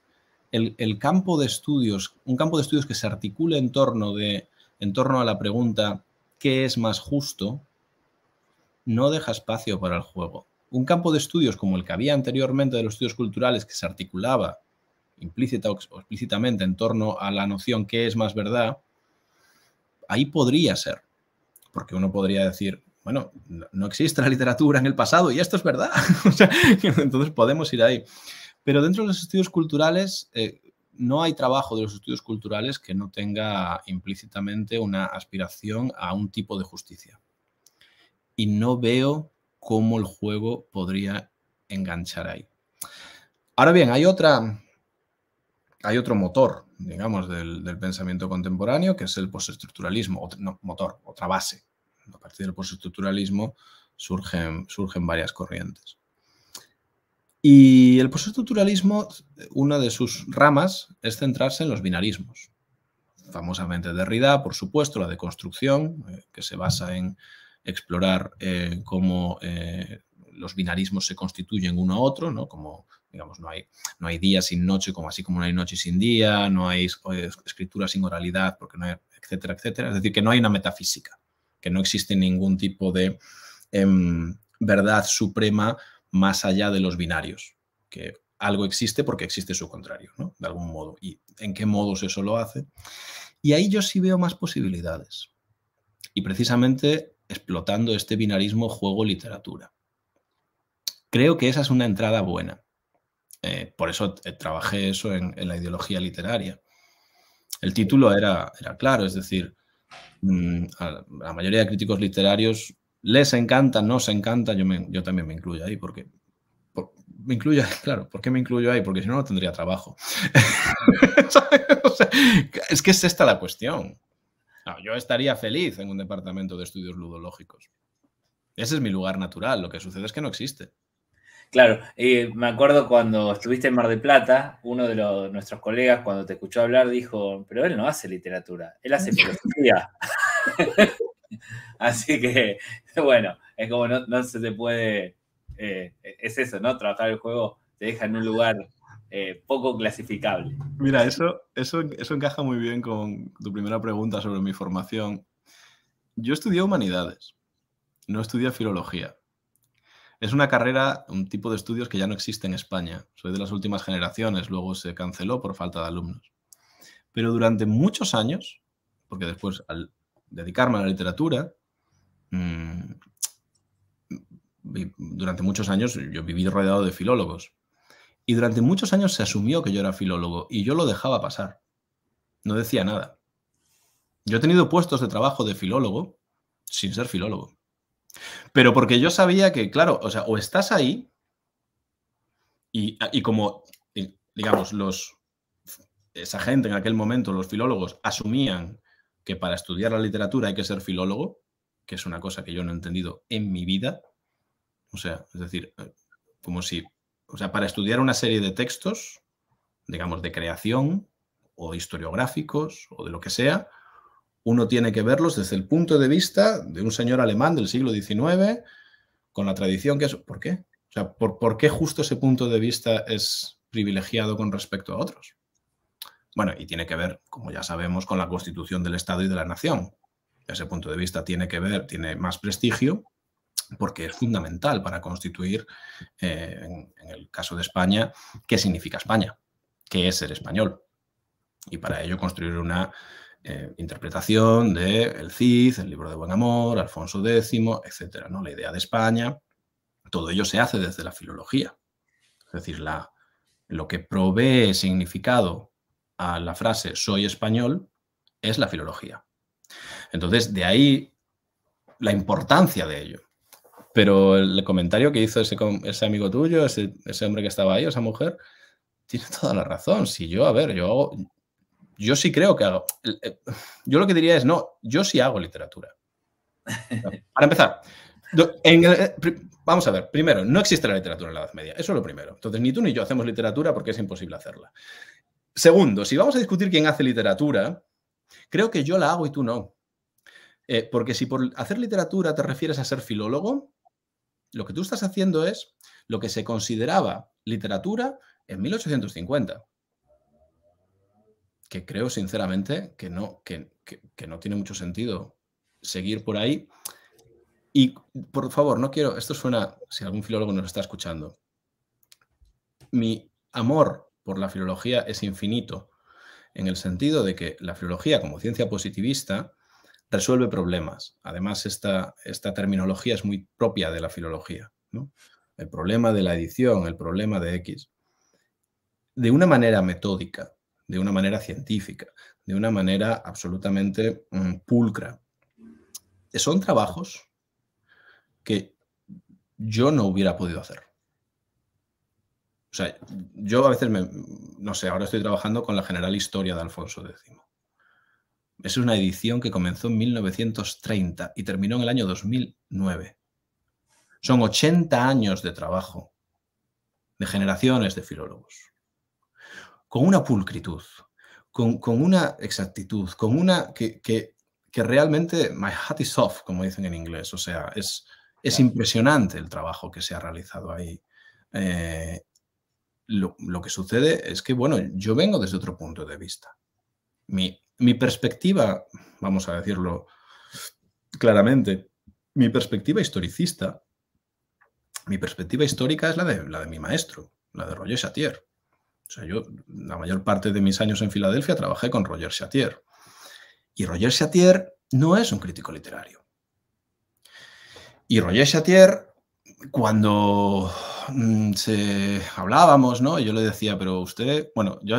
el, campo de estudios, un campo de estudios que se articule en torno, de, en torno a la pregunta ¿qué es más justo? no deja espacio para el juego. Un campo de estudios como el que había anteriormente de los estudios culturales que se articulaba implícita o explícitamente en torno a la noción que es más verdad, ahí podría ser. Porque uno podría decir, bueno, no existe la literatura en el pasado y esto es verdad. entonces podemos ir ahí. Pero dentro de los estudios culturales, eh, no hay trabajo de los estudios culturales que no tenga implícitamente una aspiración a un tipo de justicia y no veo cómo el juego podría enganchar ahí. Ahora bien, hay otra, hay otro motor, digamos, del, pensamiento contemporáneo, que es el postestructuralismo, no, motor, otra base. A partir del postestructuralismo surgen, surgen varias corrientes. Y el postestructuralismo, una de sus ramas es centrarse en los binarismos. Famosamente Derrida, por supuesto, la deconstrucción, eh, que se basa en explorar eh, cómo eh, los binarismos se constituyen uno a otro, ¿no? Como, digamos, no hay, no hay día sin noche, como así como no hay noche sin día, no hay escritura sin oralidad, porque no hay, etcétera, etcétera. Es decir, que no hay una metafísica, que no existe ningún tipo de em, verdad suprema más allá de los binarios, que algo existe porque existe su contrario, De algún modo. ¿Y en qué modos eso lo hace? Y ahí yo sí veo más posibilidades. Y precisamente explotando este binarismo juego-literatura. Creo que esa es una entrada buena. Eh, por eso eh, trabajé eso en, la ideología literaria. El título era, claro, es decir, mm, a la mayoría de críticos literarios les encanta, no se encanta, yo, también me incluyo ahí, porque me incluyo, claro, ¿por qué me incluyo ahí? Porque si no, no tendría trabajo. es que es esta la cuestión yo estaría feliz en un departamento de estudios ludológicos. Ese es mi lugar natural, lo que sucede es que no existe. Claro, y me acuerdo cuando estuviste en Mar de Plata, uno de nuestros colegas cuando te escuchó hablar dijo, pero él no hace literatura, él hace filosofía. Así que, bueno, es como no, se te puede, eh, es eso, ¿no? Trabajar el juego te deja en un lugar eh, poco clasificable. Mira, eso, eso, encaja muy bien con tu primera pregunta sobre mi formación. Yo estudié humanidades, no estudié filología. Es una carrera, un tipo de estudios que ya no existe en España. Soy de las últimas generaciones, luego se canceló por falta de alumnos. Pero durante muchos años, porque después al dedicarme a la literatura, mm, durante muchos años yo viví rodeado de filólogos. Y durante muchos años se asumió que yo era filólogo y yo lo dejaba pasar. No decía nada. Yo he tenido puestos de trabajo de filólogo sin ser filólogo. Pero porque yo sabía que, claro, o sea, o estás ahí y, ah, como, digamos, los, esa gente en aquel momento, los filólogos, asumían que para estudiar la literatura hay que ser filólogo, que es una cosa que yo no he entendido en mi vida. O sea, es decir, eh, como si o sea, para estudiar una serie de textos, digamos, de creación o historiográficos o de lo que sea, uno tiene que verlos desde el punto de vista de un señor alemán del siglo XIX, con la tradición que es... ¿Por qué? O sea, ¿por, qué justo ese punto de vista es privilegiado con respecto a otros? Bueno, y tiene que ver, como ya sabemos, con la constitución del Estado y de la nación. ese punto de vista tiene que ver, tiene más prestigio porque es fundamental para constituir, eh, en, el caso de España, qué significa España, qué es ser español. Y para ello construir una eh, interpretación de El Cid, el libro de Buen Amor, Alfonso X, etc. ¿no? La idea de España, todo ello se hace desde la filología. Es decir, la, lo que provee significado a la frase soy español es la filología. Entonces, de ahí la importancia de ello. Pero el comentario que hizo ese, ese amigo tuyo, ese, hombre que estaba ahí, esa mujer, tiene toda la razón. Si yo, a ver, yo hago. Yo sí creo que hago. Eh, eh, yo lo que diría es, no, yo sí hago literatura. Para empezar, eh, vamos a ver, primero, no existe la literatura en la Edad Media, eso es lo primero. Entonces, ni tú ni yo hacemos literatura porque es imposible hacerla. Segundo, si vamos a discutir quién hace literatura, creo que yo la hago y tú no. porque si por hacer literatura te refieres a ser filólogo, lo que tú estás haciendo es lo que se consideraba literatura en 1850. Que creo sinceramente que no, que, no tiene mucho sentido seguir por ahí. Y por favor, no quiero, esto suena, si algún filólogo nos está escuchando, mi amor por la filología es infinito, en el sentido de que la filología como ciencia positivista resuelve problemas. Además, esta, esta terminología es muy propia de la filología. El problema de la edición, el problema de X. De una manera metódica, de una manera científica, de una manera absolutamente mm, pulcra. Son trabajos que yo no hubiera podido hacer. O sea, yo a veces me, no sé, ahora estoy trabajando con la general historia de Alfonso X. Es una edición que comenzó en 1930 y terminó en el año 2009. Son 80 años de trabajo, de generaciones de filólogos, con una pulcritud, con, una exactitud, con una que, que, realmente, my hat is off, como dicen en inglés, o sea, es, es impresionante el trabajo que se ha realizado ahí. Eh, lo, lo, que sucede es que, bueno, yo vengo desde otro punto de vista. Mi mi perspectiva, vamos a decirlo claramente, mi perspectiva historicista, mi perspectiva histórica es la de, la de mi maestro, la de Roger Chatier. O sea, yo la mayor parte de mis años en Filadelfia trabajé con Roger Chatier. Y Roger Chatier no es un crítico literario. Y Roger Chatier, cuando mm, se hablábamos, ¿no? Yo le decía, pero usted, bueno, yo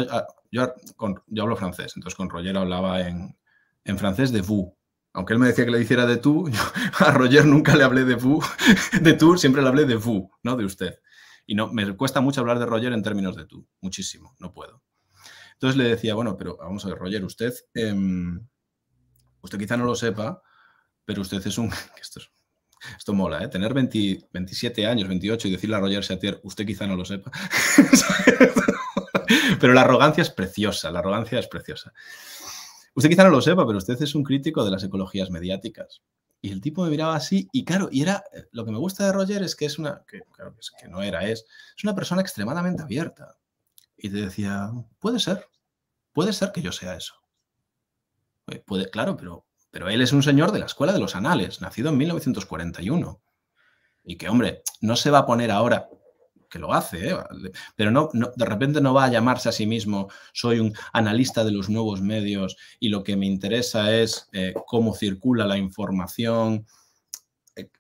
yo, con, yo hablo francés, entonces con Roger hablaba en, en francés de vous. Aunque él me decía que le hiciera de tú, a Roger nunca le hablé de vous, de tú, siempre le hablé de vous, no de usted. Y no, me cuesta mucho hablar de Roger en términos de tú, muchísimo, no puedo. Entonces le decía, bueno, pero vamos a ver, Roger, usted, em, usted quizá no lo sepa, pero usted es un, esto, esto mola, ¿eh? Tener 27 años, 28 y decirle a Roger Satier, usted quizá no lo sepa. pero la arrogancia es preciosa, la arrogancia es preciosa. Usted quizá no lo sepa, pero usted es un crítico de las ecologías mediáticas. Y el tipo me miraba así, y claro, y era eh, lo que me gusta de Roger es que es una, que, claro, que no era, es, es una persona extremadamente abierta. Y te decía, puede ser, puede ser que yo sea eso. Eh, puede, claro, pero, pero él es un señor de la Escuela de los Anales, nacido en 1941. Y que, hombre, no se va a poner ahora, que lo hace, ¿eh? pero no, de repente no va a llamarse a sí mismo, soy un analista de los nuevos medios y lo que me interesa es eh, cómo circula la información. E,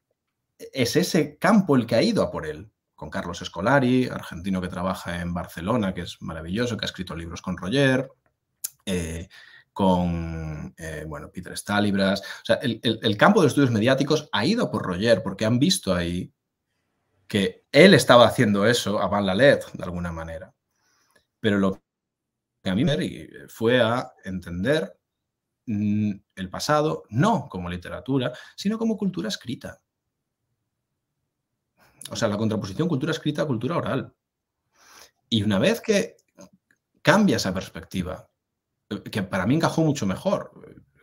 es ese campo el que ha ido a por él, con Carlos Escolari, argentino que trabaja en Barcelona, que es maravilloso, que ha escrito libros con Roger, eh, con bueno, Peter Stalibras. O sea, el, el, campo de estudios mediáticos ha ido por Roger porque han visto ahí que él estaba haciendo eso a Van Lalet, de alguna manera. Pero lo que a mí me eh, fue a entender mm, el pasado no como literatura, sino como cultura escrita. O sea, la contraposición cultura escrita cultura oral. Y una vez que cambia esa perspectiva, eh, que para mí encajó mucho mejor,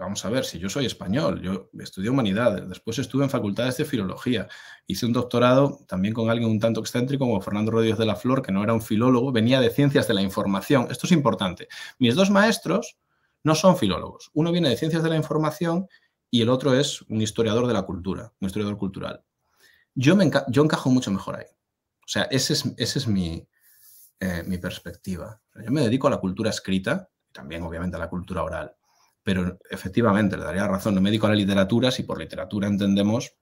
vamos a ver, si yo soy español, yo estudié humanidades, después estuve en facultades de filología, hice un doctorado también con alguien un tanto excéntrico como Fernando Rodríguez de la Flor, que no era un filólogo, venía de ciencias de la información. Esto es importante. Mis dos maestros no son filólogos. Uno viene de ciencias de la información y el otro es un historiador de la cultura, un historiador cultural. Yo, me encajo mucho mejor ahí. O sea, esa es, ese es mi, eh, mi perspectiva. Yo me dedico a la cultura escrita, también obviamente a la cultura oral pero efectivamente, le daría razón, no me dedico a la literatura si por literatura entendemos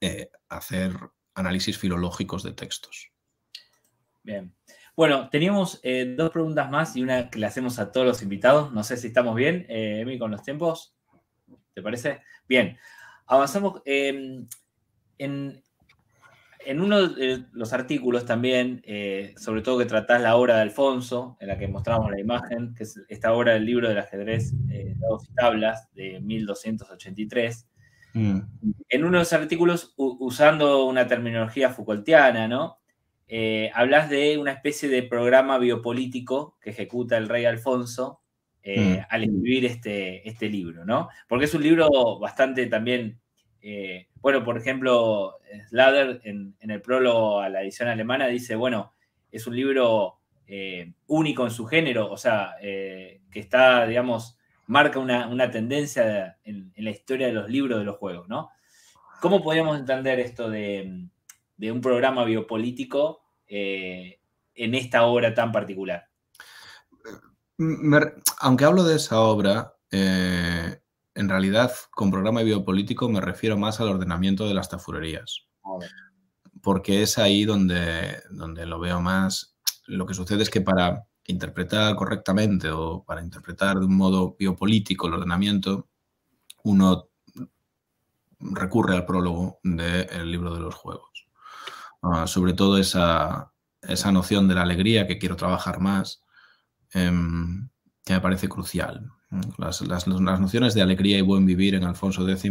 eh, hacer análisis filológicos de textos. Bien. Bueno, teníamos eh, dos preguntas más y una que le hacemos a todos los invitados. No sé si estamos bien, eh, Emi, con los tiempos. ¿Te parece? Bien. Avanzamos. Em, en, en uno de los artículos también, eh, sobre todo que tratás la obra de Alfonso, en la que mostramos la imagen, que es esta obra del libro del ajedrez, eh, Dados Tablas, de 1283. Mm. En uno de los artículos, usando una terminología Foucaultiana, ¿no? Eh, hablas de una especie de programa biopolítico que ejecuta el rey Alfonso eh, mm. al escribir este, este libro, ¿no? Porque es un libro bastante también eh, bueno, por ejemplo, Slader en, el prólogo a la edición alemana dice, bueno, es un libro eh, único en su género, o sea, eh, que está, digamos, marca una, tendencia en, la historia de los libros de los juegos, ¿no? ¿Cómo podríamos entender esto de, un programa biopolítico en esta obra tan particular? aunque hablo de esa obra, en realidad, con programa biopolítico me refiero más al ordenamiento de las tafurerías. Porque es ahí donde, donde lo veo más. Lo que sucede es que para interpretar correctamente o para interpretar de un modo biopolítico el ordenamiento, uno recurre al prólogo del libro de los juegos. Ah, sobre todo esa, noción de la alegría que quiero trabajar más, em, que me parece crucial. ¿eh? Las, nociones de alegría y buen vivir en Alfonso X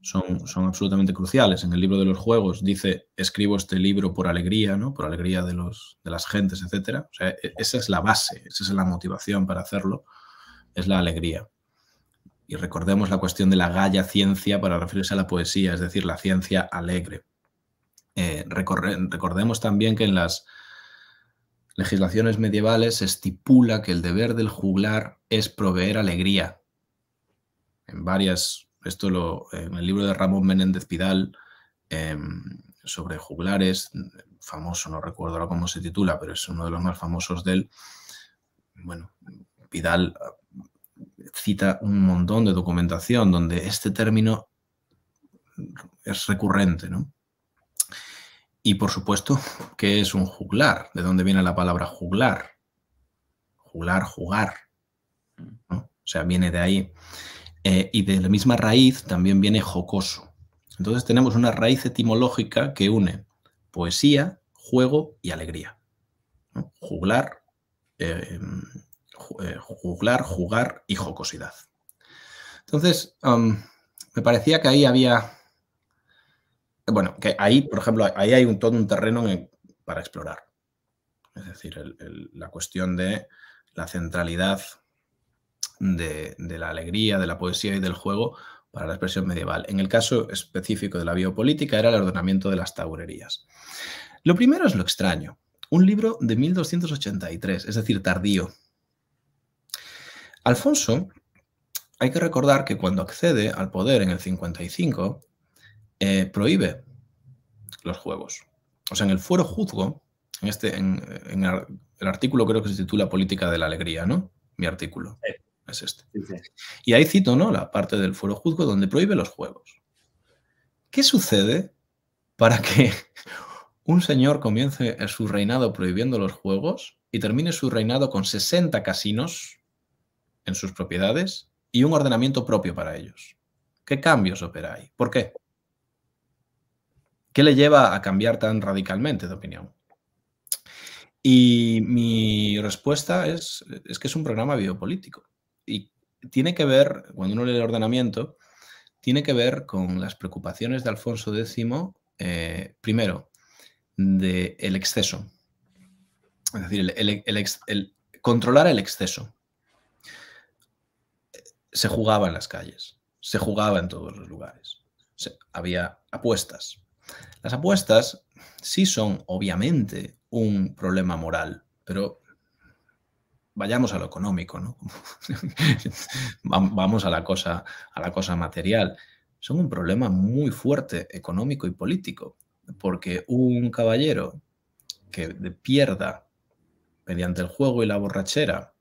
son, son, absolutamente cruciales. En el libro de los juegos dice, escribo este libro por alegría, ¿no? por alegría de, los, de las gentes, etc. E, esa es la base, esa es la motivación para hacerlo, es la alegría. Y recordemos la cuestión de la galla ciencia para referirse a la poesía, es decir, la ciencia alegre. Eh, recordemos también que en las legislaciones medievales se estipula que el deber del juglar es proveer alegría. En varias, esto lo, en el libro de Ramón Menéndez Pidal, em, sobre juglares, famoso, no recuerdo ahora cómo se titula, pero es uno de los más famosos de él. Bueno, Pidal ah, cita un montón de documentación donde este término es recurrente, ¿no? Y por supuesto, ¿qué es un juglar? ¿De dónde viene la palabra juglar? Juglar, jugar. O sea, viene de ahí. Eh, y de la misma raíz también viene jocoso. Entonces tenemos una raíz etimológica que une poesía, juego y alegría. Juglar, em, eh, juglar, jugar y jocosidad. Entonces, me parecía que ahí había... Bueno, que ahí, por ejemplo, ahí hay un, todo un terreno para explorar. Es decir, la cuestión de la centralidad de, la alegría, de la poesía y del juego para la expresión medieval. En el caso específico de la biopolítica era el ordenamiento de las taurerías. Lo primero es lo extraño, un libro de 1283, es decir, tardío. Alfonso, hay que recordar que cuando accede al poder en el 55, eh, prohíbe los juegos. O sea, en el fuero juzgo, en, este, en, en el artículo creo que se titula Política de la Alegría, ¿no? Mi artículo. Es este. Y ahí cito, ¿no? La parte del fuero juzgo donde prohíbe los juegos. ¿Qué sucede para que un señor comience su reinado prohibiendo los juegos y termine su reinado con 60 casinos en sus propiedades y un ordenamiento propio para ellos? ¿Qué cambios opera ahí? ¿Por qué? ¿Qué le lleva a cambiar tan radicalmente de opinión? Y mi respuesta es, es que es un programa biopolítico y tiene que ver, cuando uno lee el ordenamiento, tiene que ver con las preocupaciones de Alfonso X, eh, primero, del el exceso. Es decir, el, controlar el exceso. Se jugaba en las calles, se jugaba en todos los lugares. había apuestas. Las apuestas sí son, obviamente, un problema moral, pero vayamos a lo económico, ¿no? Vamos a la, cosa, a la cosa material. Son un problema muy fuerte económico y político, porque un caballero que pierda mediante el juego y la borrachera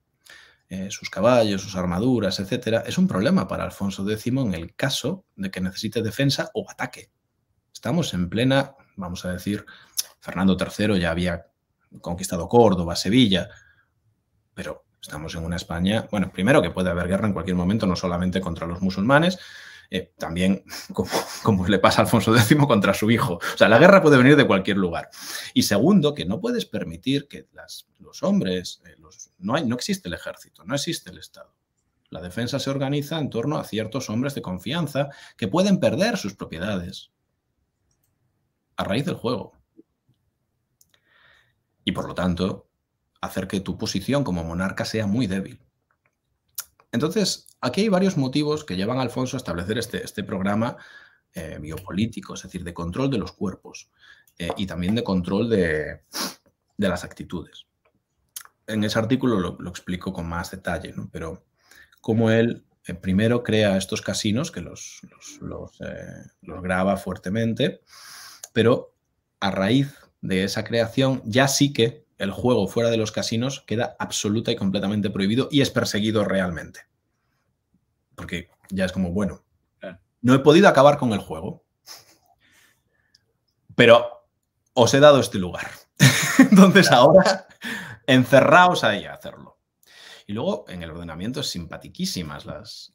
eh, sus caballos, sus armaduras, etcétera, es un problema para Alfonso X en el caso de que necesite defensa o ataque. Estamos en plena, vamos a decir, Fernando III ya había conquistado Córdoba, Sevilla, pero estamos en una España, bueno, primero que puede haber guerra en cualquier momento, no solamente contra los musulmanes, eh, también como, le pasa a Alfonso X contra su hijo. O sea, la guerra puede venir de cualquier lugar. Y segundo, que no puedes permitir que los hombres, eh, no, hay, no existe el ejército, no existe el Estado. La defensa se organiza en torno a ciertos hombres de confianza que pueden perder sus propiedades a raíz del juego. Y por lo tanto, hacer que tu posición como monarca sea muy débil. Entonces, aquí hay varios motivos que llevan a Alfonso a establecer este, este programa eh, biopolítico, es decir, de control de los cuerpos eh, y también de control de, las actitudes. En ese artículo lo, explico con más detalle, pero como él eh, primero crea estos casinos que los, los graba fuertemente, pero a raíz de esa creación ya sí que el juego fuera de los casinos queda absoluta y completamente prohibido y es perseguido realmente. Porque ya es como, bueno, no he podido acabar con el juego, pero os he dado este lugar. Entonces ahora encerraos ahí a hacerlo. Y luego en el ordenamiento es simpatiquísimas las,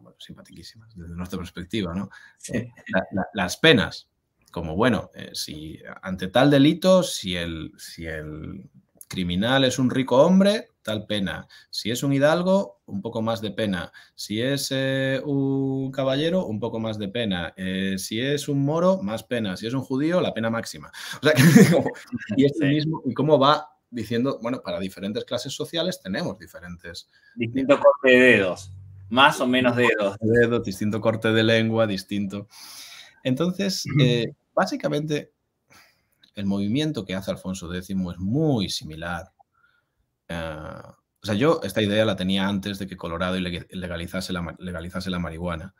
bueno, simpatiquísimas desde nuestra perspectiva, ¿no? Eh, las penas como, bueno, eh, si ante tal delito, si el, si el criminal es un rico hombre, tal pena. Si es un hidalgo, un poco más de pena. Si es eh, un caballero, un poco más de pena. Eh, si es un moro, más pena. Si es un judío, la pena máxima. O sea, que, y mismo, y cómo va diciendo, bueno, para diferentes clases sociales tenemos diferentes. Distinto corte de dedos, más o menos dedos. Dedos, distinto corte de lengua, distinto. Entonces, Básicamente, el movimiento que hace Alfonso X es muy similar. Eh, o sea, yo esta idea la tenía antes de que Colorado la, legalizase la marihuana.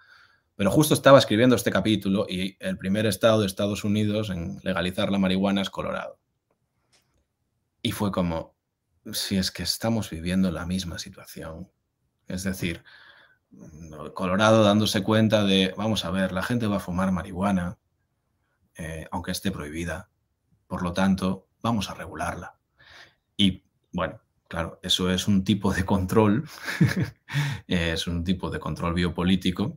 Pero justo estaba escribiendo este capítulo y el primer estado de Estados Unidos en legalizar la marihuana es Colorado. Y fue como, si es que estamos viviendo la misma situación. Es decir, mm, Colorado dándose cuenta de, vamos a ver, la gente va a fumar marihuana, eh, aunque esté prohibida. Por lo tanto, vamos a regularla. Y bueno, claro, eso es un tipo de control, eh, es un tipo de control biopolítico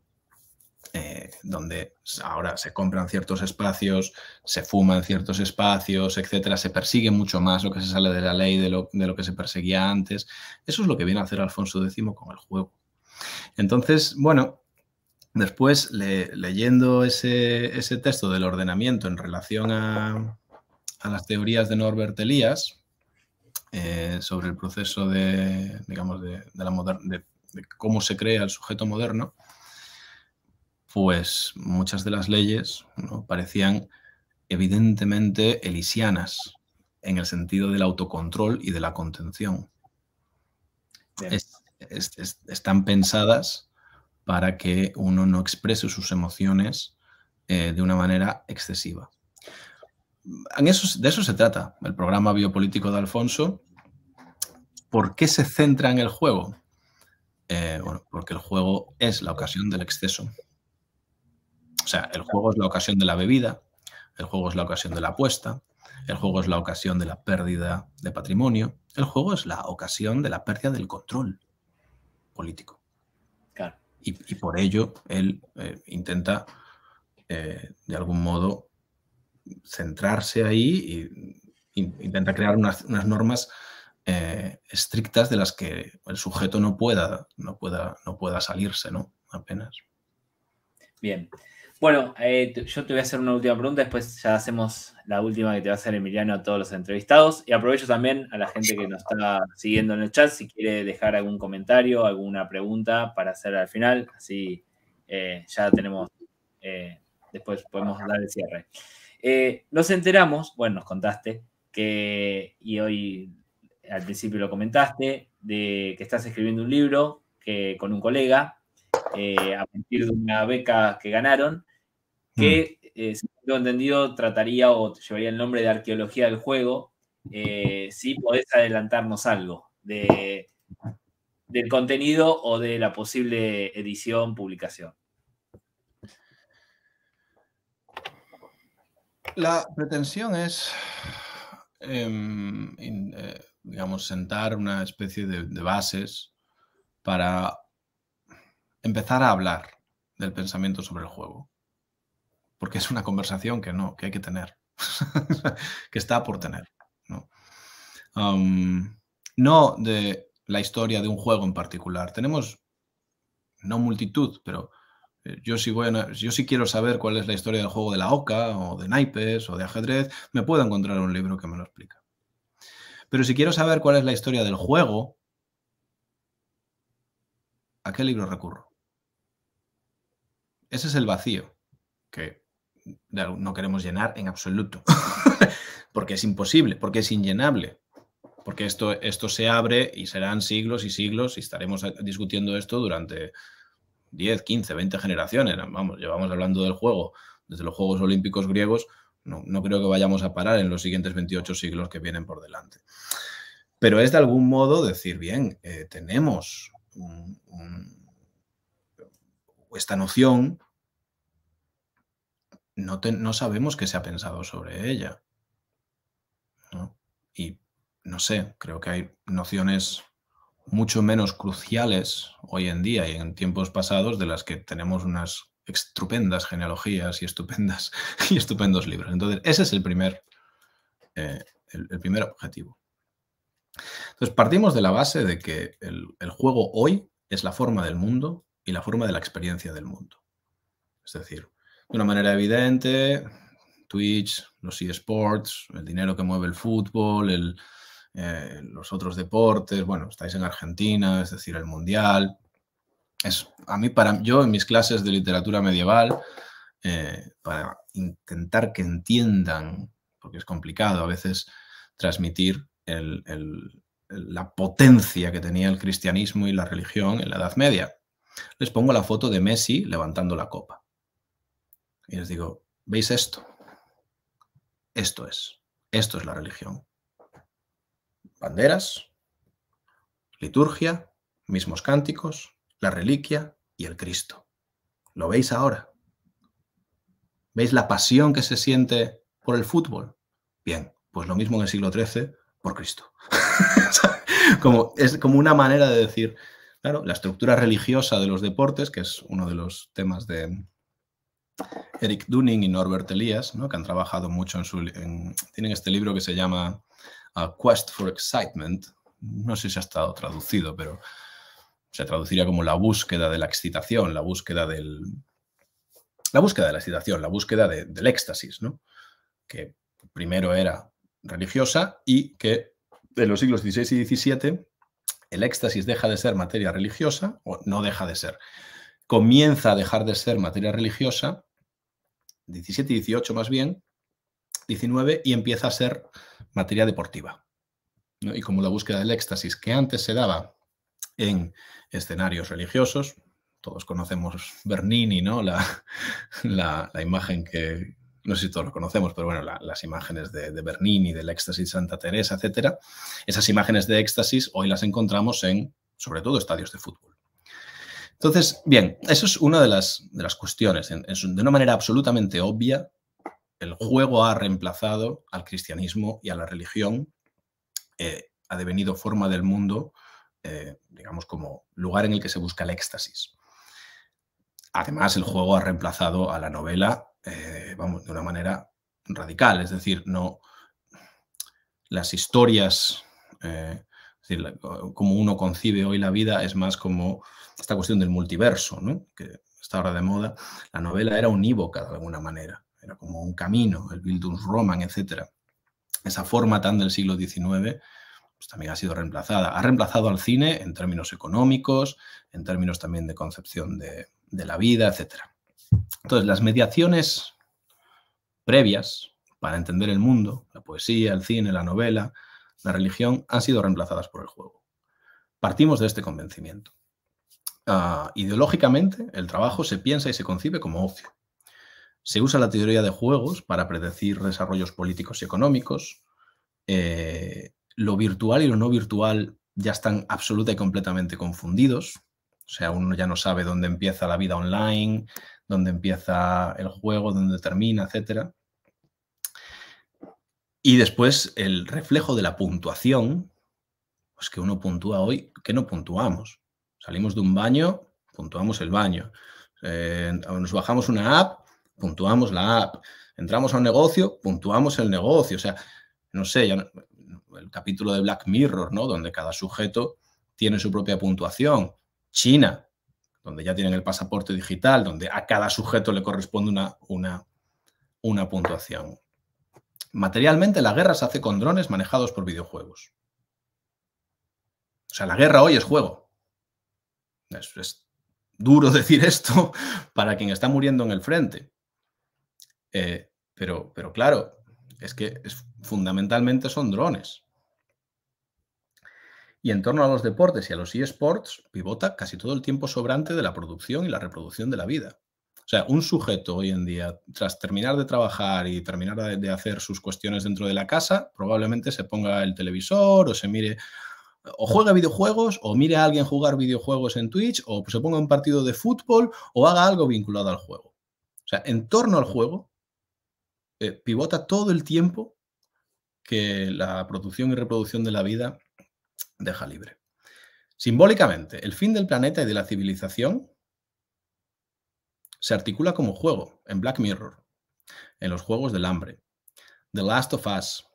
eh, donde ahora se compran ciertos espacios, se fuman ciertos espacios, etcétera, se persigue mucho más lo que se sale de la ley de lo que se perseguía antes. Eso es lo que viene a hacer Alfonso X con el juego. Entonces, bueno, Después, leyendo ese, texto del ordenamiento en relación a, las teorías de Norbert Elias eh, sobre el proceso de, de, cómo se crea el sujeto moderno, pues muchas de las leyes parecían evidentemente elisianas en el sentido del autocontrol y de la contención. están pensadas para que uno no exprese sus emociones eh, de una manera excesiva. de eso se trata el programa biopolítico de Alfonso. ¿Por qué se centra en el juego? Eh, porque el juego es la ocasión del exceso. O sea, el juego es la ocasión de la bebida, el juego es la ocasión de la apuesta, el juego es la ocasión de la pérdida de patrimonio, el juego es la ocasión de la pérdida del control político. Claro y, por ello él eh, intenta eh, de algún modo centrarse ahí e intenta crear unas, normas eh, estrictas de las que el sujeto no pueda, no pueda, no pueda salirse, ¿no? Apenas. Bien. Bueno, eh, yo te voy a hacer una última pregunta, después ya hacemos la última que te va a hacer Emiliano a todos los entrevistados. Y aprovecho también a la gente que nos está siguiendo en el chat, si quiere dejar algún comentario, alguna pregunta para hacer al final, así eh, ya tenemos, eh, después podemos dar el cierre. nos enteramos, bueno, nos contaste que, y hoy al principio lo comentaste, de que estás escribiendo un libro que, con un colega eh, a partir de una beca que ganaron, que, mm. eh, lo tengo entendido, trataría o llevaría el nombre de arqueología del juego. Eh, si podés adelantarnos algo de, del contenido o de la posible edición, publicación. La pretensión es, em, eh, digamos, sentar una especie de bases para empezar a hablar del pensamiento sobre el juego. Porque es una conversación que no, que hay que tener, que está por tener. ¿no? de la historia de un juego en particular. Tenemos, no multitud, pero eh, yo sí yo quiero saber cuál es la historia del juego de la oca o de naipes o de ajedrez, me puedo encontrar un libro que me lo explica. Pero si quiero saber cuál es la historia del juego, ¿a qué libro recurro? Ese es el vacío que no queremos llenar en absoluto, porque es imposible, porque es inllenable, porque esto, esto se abre y serán siglos y siglos y estaremos eh, discutiendo esto durante 10, 15, 20 generaciones. Vamos, llevamos hablando del juego desde los Juegos Olímpicos griegos, no, creo que vayamos a parar en los siguientes 28 siglos que vienen por delante. Pero es de algún modo decir, bien, eh, tenemos un esta noción, no, no, sabemos qué se ha pensado sobre ella. Y no sé, creo que hay nociones mucho menos cruciales hoy en día y en tiempos pasados de las que tenemos unas estupendas genealogías y estupendas y estupendos libros. Entonces, ese es el primer, eh, primer objetivo. Entonces, partimos de la base de que el, el juego hoy es la forma del mundo y la forma de la experiencia del mundo. Es decir, de una manera evidente, Twitch, los eSports, el dinero que mueve el fútbol, eh, los otros deportes, bueno, estáis en Argentina, es decir, el Mundial. Es, a mí, para, yo en mis clases de literatura medieval, eh, para intentar que entiendan, porque es complicado a veces transmitir la potencia que tenía el cristianismo y la religión en la Edad Media les pongo la foto de Messi levantando la copa. Y les digo, ¿veis esto? Esto es, esto es la religión. Banderas, liturgia, mismos cánticos, la reliquia y el Cristo. ¿Lo veis ahora? ¿Veis la pasión que se siente por el fútbol? Bien, pues lo mismo en el siglo XIII por Cristo. como, es como una manera de decir, Claro, la estructura religiosa de los deportes, que es uno de los temas de Eric Dunning y Norbert Elias, ¿no? que han trabajado mucho en su... tienen este libro que se llama A Quest for Excitement. No sé si ha estado traducido, pero se traduciría como la búsqueda de la excitación, la búsqueda del... La búsqueda de la excitación, la búsqueda del éxtasis, ¿no? que primero era religiosa y que en los siglos XVI y XVII el éxtasis deja de ser materia religiosa, o no deja de ser, comienza a dejar de ser materia religiosa, 17 y 18 más bien, 19, y empieza a ser materia deportiva. Y como la búsqueda del éxtasis que antes se daba en escenarios religiosos, todos conocemos Bernini, ¿no? la, la imagen que, no sé si todos lo conocemos, pero bueno, las imágenes de, Bernini, del éxtasis Santa Teresa, etcétera, esas imágenes de éxtasis hoy las encontramos en, sobre todo, estadios de fútbol. Entonces, bien, eso es una de las, las cuestiones. de una manera absolutamente obvia, el juego ha reemplazado al cristianismo y a la religión, eh, ha devenido forma del mundo, eh, digamos, como lugar en el que se busca el éxtasis. Además, el juego ha reemplazado a la novela eh, vamos, de una manera radical. Es decir, no las historias, eh, decir, como uno concibe hoy la vida es más como esta cuestión del multiverso, que está ahora de moda. La novela era unívoca de alguna manera, era como un camino, el Bildungsroman, etc. Esa forma tan del siglo XIX pues también ha sido reemplazada. Ha reemplazado al cine en términos económicos, en términos también de concepción de, de la vida, etcétera. Entonces, las mediaciones previas para entender el mundo, la poesía, el cine, la novela, la religión, han sido reemplazadas por el juego. Partimos de este convencimiento. Ah, ideológicamente, el trabajo se piensa y se concibe como ocio. Se usa la teoría de juegos para predecir desarrollos políticos y económicos. Eh, lo virtual y lo no virtual ya están absoluta y completamente confundidos. O sea, uno ya no sabe dónde empieza la vida online, dónde empieza el juego, dónde termina, etc. Y después el reflejo de la puntuación, pues que uno puntúa hoy, que no puntuamos. Salimos de un baño, puntuamos el baño. Eh, nos bajamos una app, puntuamos la app. Entramos a un negocio, puntuamos el negocio. O sea, no sé, el capítulo de Black Mirror, ¿no? Donde cada sujeto tiene su propia puntuación. China, donde ya tienen el pasaporte digital, donde a cada sujeto le corresponde una, una, una puntuación. Materialmente la guerra se hace con drones manejados por videojuegos. O sea, la guerra hoy es juego. Es, duro decir esto para quien está muriendo en el frente. Eh, pero, pero claro, es que es, fundamentalmente son drones. Y en torno a los deportes y a los eSports, pivota casi todo el tiempo sobrante de la producción y la reproducción de la vida. O sea, un sujeto hoy en día, tras terminar de trabajar y terminar de, hacer sus cuestiones dentro de la casa, probablemente se ponga el televisor o se mire o juega videojuegos, o mire a alguien jugar videojuegos en Twitch, o se ponga un partido de fútbol, o haga algo vinculado al juego. O sea, en torno al juego, eh, pivota todo el tiempo que la producción y reproducción de la vida deja libre. Simbólicamente, el fin del planeta y de la civilización se articula como juego en Black Mirror, en los juegos del hambre, The Last of Us,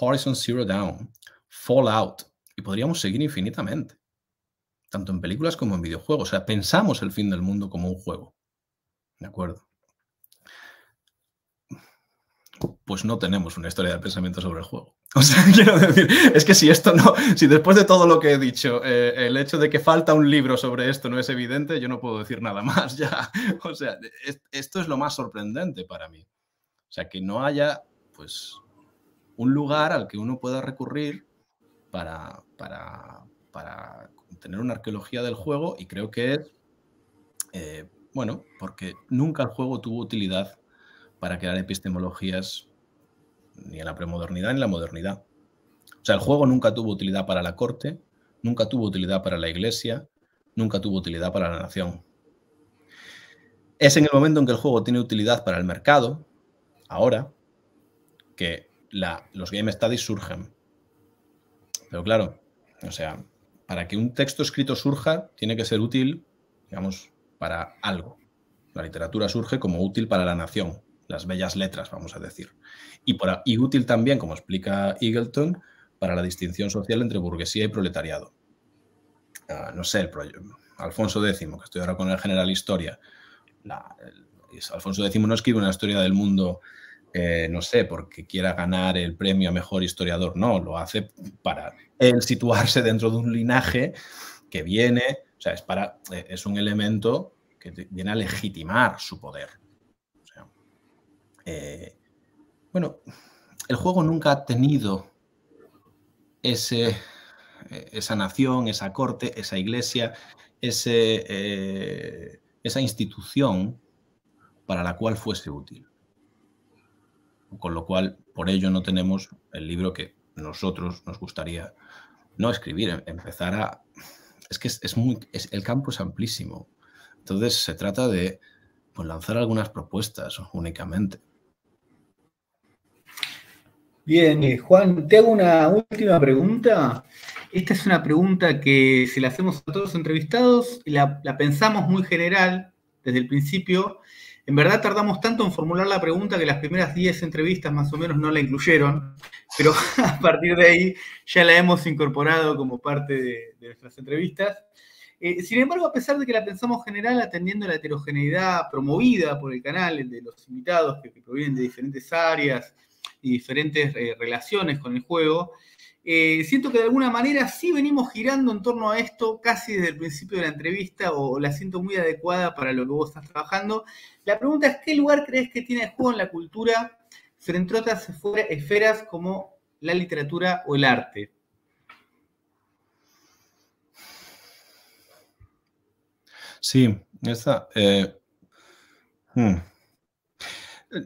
Horizon Zero Dawn, Fallout, y podríamos seguir infinitamente, tanto en películas como en videojuegos. O sea, pensamos el fin del mundo como un juego. ¿De acuerdo? pues no tenemos una historia de pensamiento sobre el juego. O sea, quiero decir, es que si esto no, si después de todo lo que he dicho, eh, el hecho de que falta un libro sobre esto no es evidente, yo no puedo decir nada más ya. O sea, esto es lo más sorprendente para mí. O sea, que no haya, pues, un lugar al que uno pueda recurrir para, para, para tener una arqueología del juego y creo que es, eh, bueno, porque nunca el juego tuvo utilidad para crear epistemologías ni en la premodernidad ni en la modernidad. O sea, el juego nunca tuvo utilidad para la corte, nunca tuvo utilidad para la iglesia, nunca tuvo utilidad para la nación. Es en el momento en que el juego tiene utilidad para el mercado, ahora, que los game studies surgen. Pero claro, o sea, para que un texto escrito surja, tiene que ser útil, digamos, para algo. La literatura surge como útil para la nación, las bellas letras, vamos a decir. Y, por útil también, como explica Eagleton, para la distinción social entre burguesía y proletariado. Ah, no sé, el Alfonso X, que estoy ahora con el General Historia. Alfonso X no escribe una historia del mundo, eh, no sé, porque quiera ganar el premio a mejor historiador. No, lo hace para él situarse dentro de un linaje que viene, o sea, es, para, eh, es un elemento que viene a legitimar su poder. Eh, bueno, el juego nunca ha tenido ese, eh, esa nación, esa corte, esa iglesia, ese, eh, esa institución para la cual fuese útil. Con lo cual, por ello no tenemos el libro que nosotros nos gustaría no escribir, em, empezar a... Es que es, muy... el campo es amplísimo. Entonces se trata de pues, lanzar algunas propuestas únicamente. Bien, eh, Juan, te hago una última pregunta. Esta es una pregunta que se la hacemos a todos los entrevistados, la, pensamos muy general desde el principio. En verdad tardamos tanto en formular la pregunta que las primeras 10 entrevistas más o menos no la incluyeron, pero a partir de ahí ya la hemos incorporado como parte de, nuestras entrevistas. Eh, sin embargo, a pesar de que la pensamos general, atendiendo la heterogeneidad promovida por el canal, el de los invitados que provienen de diferentes áreas, diferentes eh, relaciones con el juego. Eh, siento que de alguna manera sí venimos girando en torno a esto casi desde el principio de la entrevista o, la siento muy adecuada para lo que vos estás trabajando. La pregunta es, ¿qué lugar crees que tiene el juego en la cultura frente a otras esferas como la literatura o el arte? Sí, esa... Eh, hmm.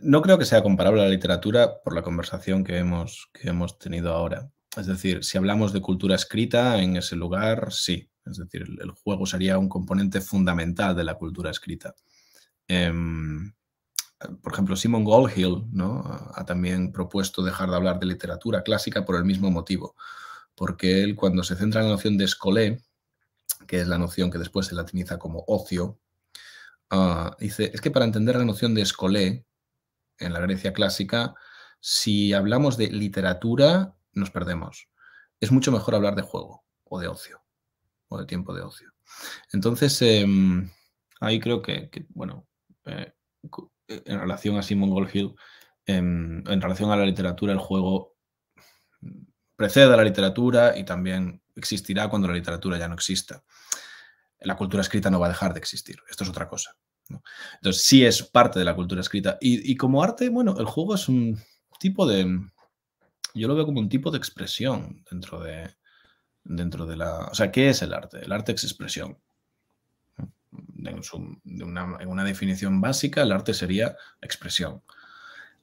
No creo que sea comparable a la literatura por la conversación que hemos, que hemos tenido ahora. Es decir, si hablamos de cultura escrita en ese lugar, sí. Es decir, el juego sería un componente fundamental de la cultura escrita. Em, por ejemplo, Simon Goldhill ha también propuesto dejar de hablar de literatura clásica por el mismo motivo, porque él cuando se centra en la noción de escolé, que es la noción que después se latiniza como ocio, ah, dice, es que para entender la noción de escolé en la Grecia clásica, si hablamos de literatura, nos perdemos. Es mucho mejor hablar de juego o de ocio o de tiempo de ocio. Entonces, em, ahí creo que, bueno, eh, eh, en relación a Simon Goldfield, em, en relación a la literatura, el juego precede a la literatura y también existirá cuando la literatura ya no exista. La cultura escrita no va a dejar de existir. Esto es otra cosa. Entonces, sí es parte de la cultura escrita. Y, como arte, bueno, el juego es un tipo de. Yo lo veo como un tipo de expresión dentro de. Dentro de la. O sea, ¿qué es el arte? El arte es expresión. En, una, definición básica, el arte sería expresión.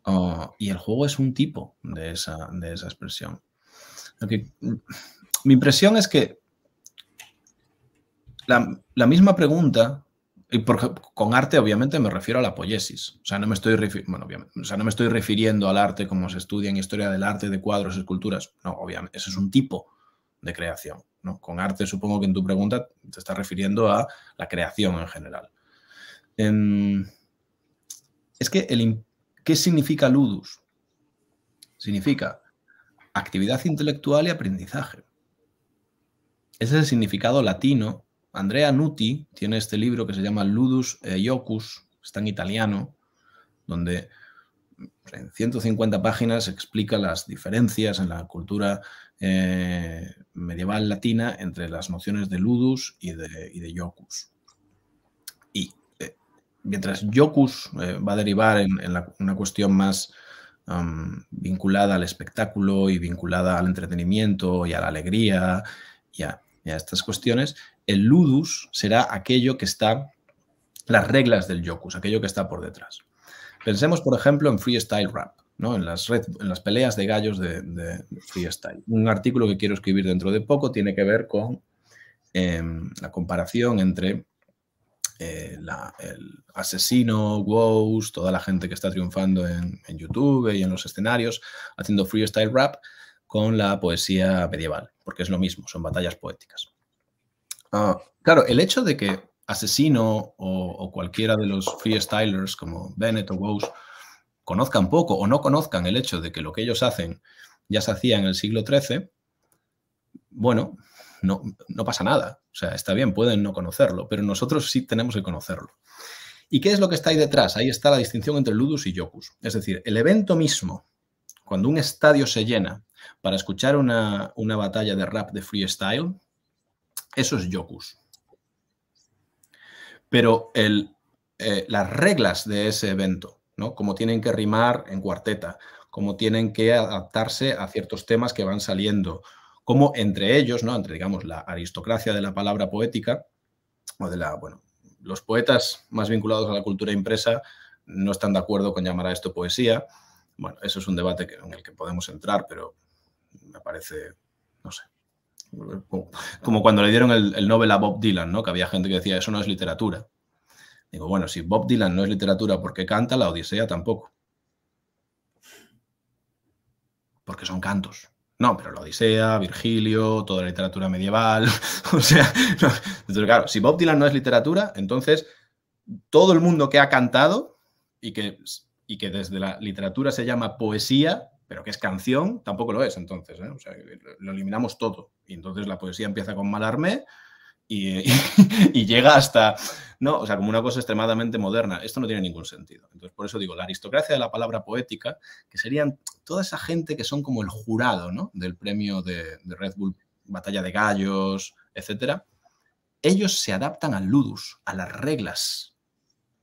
Ah, y el juego es un tipo de esa, de esa expresión. Mi impresión es que la, la, misma pregunta y con arte, obviamente, me refiero a la poiesis. O sea, no me estoy, bueno, no me estoy refiriendo al arte como se estudia en historia del arte, de cuadros, esculturas. No, obviamente, ese es un tipo de creación. ¿no? Con arte, supongo que en tu pregunta te estás refiriendo a la creación en general. Em, es que, el, ¿qué significa ludus? Significa actividad intelectual y aprendizaje. Ese es el significado latino Andrea Nuti tiene este libro que se llama Ludus e Iocus, está en italiano, donde en 150 páginas explica las diferencias en la cultura eh, medieval latina entre las nociones de ludus y de, iocus. Y eh, mientras iocus eh, va a derivar en, una cuestión más um, vinculada al espectáculo y vinculada al entretenimiento y a la alegría y a a estas cuestiones, el ludus será aquello que está, las reglas del yokus, aquello que está por detrás. Pensemos, por ejemplo, en freestyle rap, ¿no? en, las en las peleas de gallos de, freestyle. Un artículo que quiero escribir dentro de poco tiene que ver con em, la comparación entre eh, el asesino, Ghost, toda la gente que está triunfando en, YouTube y en los escenarios haciendo freestyle rap con la poesía medieval, porque es lo mismo, son batallas poéticas. Ah. Ah, claro, el hecho de que Asesino o, cualquiera de los freestylers como Bennett o Wouse conozcan poco o no conozcan el hecho de que lo que ellos hacen ya se hacía en el siglo XIII, bueno, no, no pasa nada. O sea, está bien, pueden no conocerlo, pero nosotros sí tenemos que conocerlo. ¿Y qué es lo que está ahí detrás? Ahí está la distinción entre ludus y jocus. Es decir, el evento mismo, cuando un estadio se llena para escuchar una, batalla de rap de freestyle, eso es Yokus. Pero eh, las reglas de ese evento, ¿no? Como tienen que rimar en cuarteta, cómo tienen que adaptarse a ciertos temas que van saliendo, como entre ellos, ¿no? entre digamos la aristocracia de la palabra poética o de la, bueno, los poetas más vinculados a la cultura impresa no están de acuerdo con llamar a esto poesía. Bueno, eso es un debate en el que podemos entrar, pero me parece, no sé. Como, cuando le dieron el, novel a Bob Dylan, ¿no? Que había gente que decía, eso no es literatura. Digo, bueno, si Bob Dylan no es literatura porque canta, la Odisea tampoco. Porque son cantos. No, pero la Odisea, Virgilio, toda la literatura medieval. o sea, claro, si Bob Dylan no es literatura, entonces todo el mundo que ha cantado y que, y que desde la literatura se llama poesía, pero que es canción, tampoco lo es entonces. ¿eh? lo eliminamos todo. Y entonces la poesía empieza con malarme y, y, llega hasta, ¿no? O sea, como una cosa extremadamente moderna. Esto no tiene ningún sentido. Entonces, por eso digo, la aristocracia de la palabra poética, que serían toda esa gente que son como el jurado, Del premio de, Red Bull, Batalla de Gallos, etcétera. Ellos se adaptan al ludus, a las reglas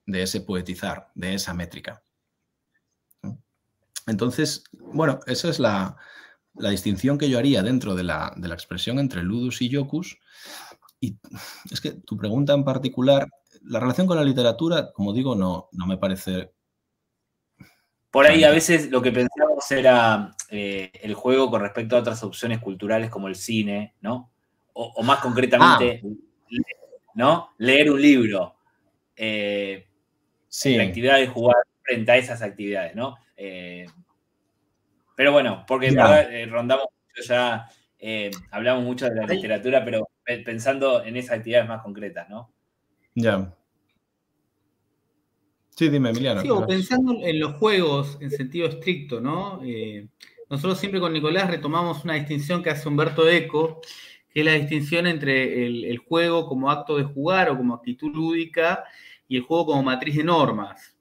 de ese poetizar, de esa métrica. Entonces, bueno, esa es la, distinción que yo haría dentro de la, expresión entre ludus y yocus. Y es que tu pregunta en particular, la relación con la literatura, como digo, no, me parece... Por ahí a veces lo que pensamos era eh, el juego con respecto a otras opciones culturales como el cine, ¿no? O, más concretamente, ah. ¿no? Leer un libro. Eh, sí. La actividad de jugar frente a esas actividades, ¿no? Eh, pero bueno, porque eh, rondamos ya, eh, hablamos mucho de la literatura, pero pensando en esas actividades más concretas, ¿no? Ya. Sí, dime, Emiliano. Sí, pensando en los juegos en sentido estricto, ¿no? nosotros siempre con Nicolás retomamos una distinción que hace Humberto Eco, que es la distinción entre el juego como acto de jugar o como actitud lúdica y el juego como matriz de normas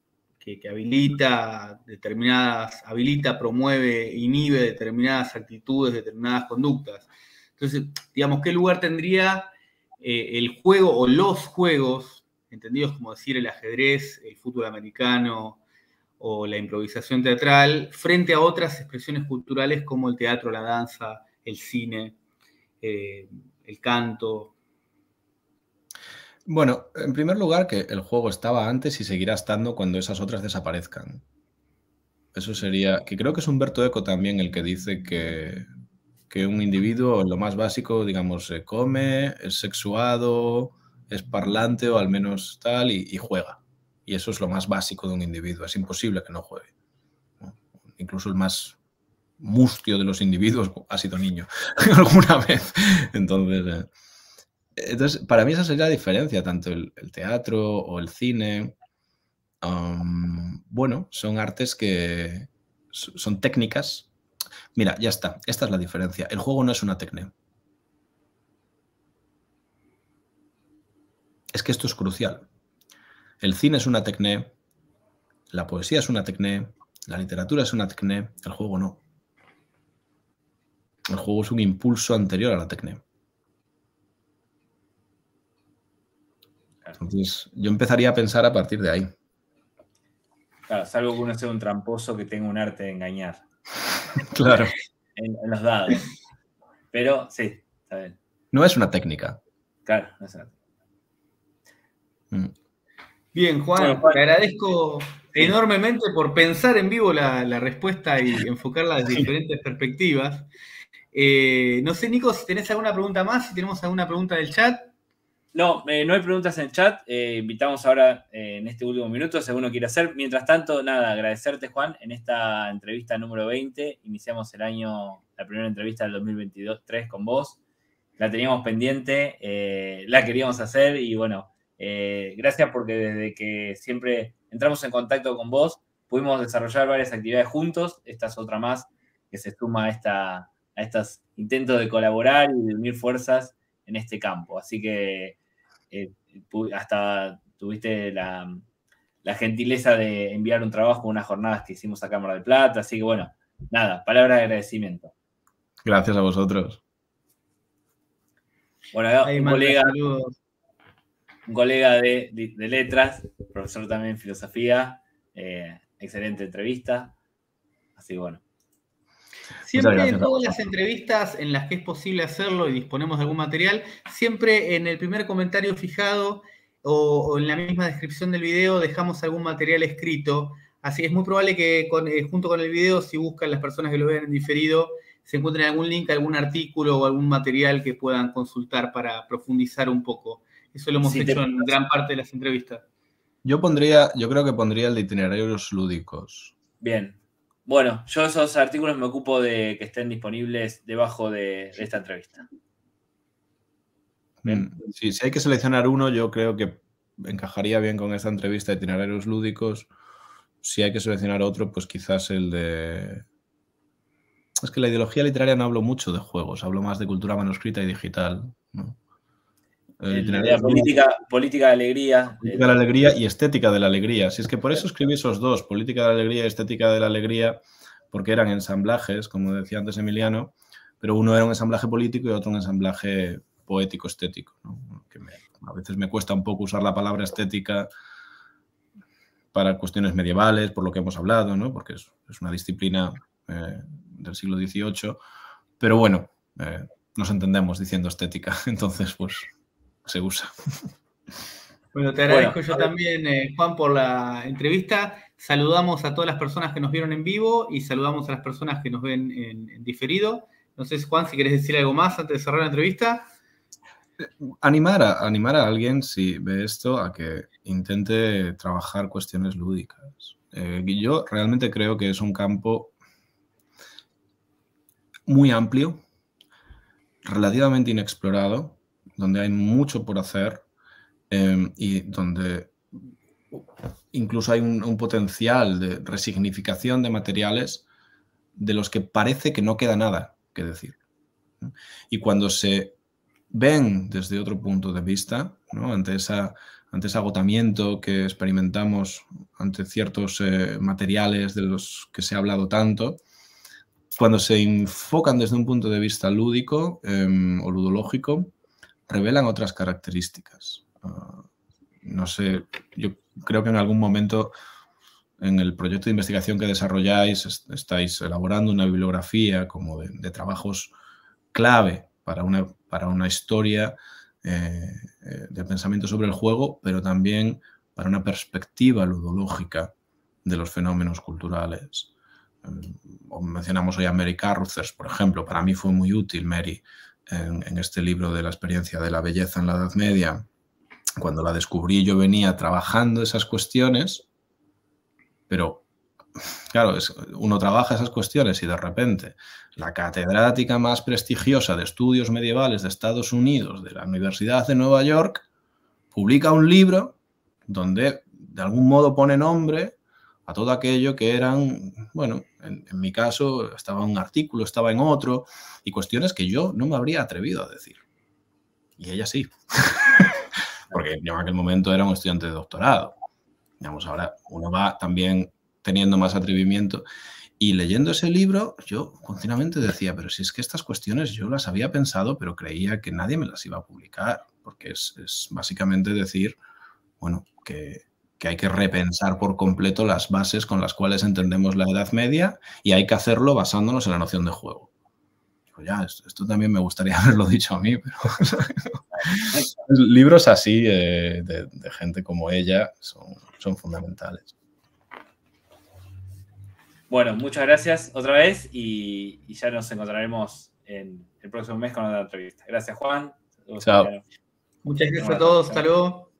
que, habilita determinadas, habilita, promueve, inhibe determinadas actitudes, determinadas conductas. Entonces, digamos, ¿qué lugar tendría eh, el juego o los juegos, entendidos como decir el ajedrez, el fútbol americano o la improvisación teatral, frente a otras expresiones culturales como el teatro, la danza, el cine, eh, el canto, bueno, en primer lugar, que el juego estaba antes y seguirá estando cuando esas otras desaparezcan. Eso sería, que creo que es Humberto Eco también el que dice que, un individuo, lo más básico, digamos, se come, es sexuado, es parlante o al menos tal, y, juega. Y eso es lo más básico de un individuo, es imposible que no juegue. Incluso el más mustio de los individuos ha sido niño alguna vez. Entonces, eh, entonces, para mí esa sería la diferencia, tanto el, teatro o el cine. bueno, son artes que son técnicas. Mira, ya está, esta es la diferencia. El juego no es una técnica. Es que esto es crucial. El cine es una tecné, la poesía es una tecné, la literatura es una tecné, el juego no. El juego es un impulso anterior a la tecné. Entonces, yo empezaría a pensar a partir de ahí. Claro, salvo que uno sea un tramposo que tenga un arte de engañar. claro. En, los dados. Pero sí, está bien. No es una técnica. Claro, no es una mm. Bien, Juan, te agradezco enormemente por pensar en vivo la, respuesta y enfocarla desde diferentes perspectivas. Eh, no sé, Nico, si tenés alguna pregunta más, si tenemos alguna pregunta del chat. No, eh, no hay preguntas en chat. Eh, invitamos ahora eh, en este último minuto, si alguno quiere hacer. Mientras tanto, nada, agradecerte, Juan, en esta entrevista número 20. Iniciamos el año, la primera entrevista del 2022-3 con vos. La teníamos pendiente, la queríamos hacer y bueno, gracias porque desde que siempre entramos en contacto con vos, pudimos desarrollar varias actividades juntos. Esta es otra más que se suma a, esta, a estos intentos de colaborar y de unir fuerzas en este campo. Así que eh, hasta tuviste la, gentileza de enviar un trabajo, unas jornadas que hicimos a Cámara de Plata, así que bueno, nada, palabra de agradecimiento. Gracias a vosotros. Bueno, un, colega, de, letras, profesor también en filosofía, eh, excelente entrevista, así que bueno. Siempre en todas las entrevistas en las que es posible hacerlo y disponemos de algún material, siempre en el primer comentario fijado o, en la misma descripción del video dejamos algún material escrito. Así es muy probable que eh, junto con el video, si buscan las personas que lo vean diferido, se encuentren algún link, algún artículo o algún material que puedan consultar para profundizar un poco. Eso lo hemos hecho en gran parte de las entrevistas. Yo pondría, yo creo que pondría el de itinerarios lúdicos. Bien, bueno, yo esos artículos me ocupo de que estén disponibles debajo de, esta entrevista. Mm, si hay que seleccionar uno, yo creo que encajaría bien con esta entrevista de itinerarios lúdicos. Si hay que seleccionar otro, pues quizás el de... Es que la ideología literaria no hablo mucho de juegos, hablo más de cultura manuscrita y digital. ¿no? Eh, política, política de alegría. Política de la alegría y estética de la alegría. Si es que por eso escribí esos dos, política de la alegría y estética de la alegría, porque eran ensamblajes, como decía antes Emiliano, pero uno era un ensamblaje político y otro un ensamblaje poético-estético. a veces me cuesta un poco usar la palabra estética para cuestiones medievales, por lo que hemos hablado, ¿no? porque es, una disciplina eh, del siglo XVIII, pero bueno, eh, nos entendemos diciendo estética, entonces pues se usa. Bueno, te agradezco yo también, eh, Juan, por la entrevista. Saludamos a todas las personas que nos vieron en vivo y saludamos a las personas que nos ven en, diferido. No sé, Juan, si quieres decir algo más antes de cerrar la entrevista. Eh, animar a, animar a alguien, si ve esto, a que intente trabajar cuestiones lúdicas. Eh, yo realmente creo que es un campo muy amplio, relativamente inexplorado, donde hay mucho por hacer em, y donde incluso hay un, potencial de resignificación de materiales de los que parece que no queda nada que decir. Y cuando se ven desde otro punto de vista, ante, esa, ante ese agotamiento que experimentamos ante ciertos eh, materiales de los que se ha hablado tanto, cuando se enfocan desde un punto de vista lúdico em, o ludológico, revelan otras características. Ah, no sé, yo creo que en algún momento en el proyecto de investigación que desarrolláis estáis elaborando una bibliografía como de, trabajos clave para una, historia eh, eh, de pensamiento sobre el juego, pero también para una perspectiva ludológica de los fenómenos culturales. Eh, mencionamos hoy a Mary Carruthers, por ejemplo, para mí fue muy útil, Mary, en, este libro de la experiencia de la belleza en la Edad Media, cuando la descubrí yo venía trabajando esas cuestiones, pero claro, uno trabaja esas cuestiones y de repente la catedrática más prestigiosa de estudios medievales de Estados Unidos, de la Universidad de Nueva York, publica un libro donde de algún modo pone nombre a todo aquello que eran, bueno, en, mi caso estaba un artículo, estaba en otro, y cuestiones que yo no me habría atrevido a decir. Y ella sí, porque yo en aquel momento era un estudiante de doctorado. Digamos, ahora uno va también teniendo más atrevimiento. Y leyendo ese libro, yo continuamente decía, pero si es que estas cuestiones yo las había pensado, pero creía que nadie me las iba a publicar, porque es, es básicamente decir, bueno, que que hay que repensar por completo las bases con las cuales entendemos la Edad Media y hay que hacerlo basándonos en la noción de juego. ya, esto, también me gustaría haberlo dicho a mí, pero libros así eh, de, gente como ella son, fundamentales. Bueno, muchas gracias otra vez y, ya nos encontraremos en el próximo mes con otra entrevista. Gracias, Juan. Muchas gracias a todos. Hasta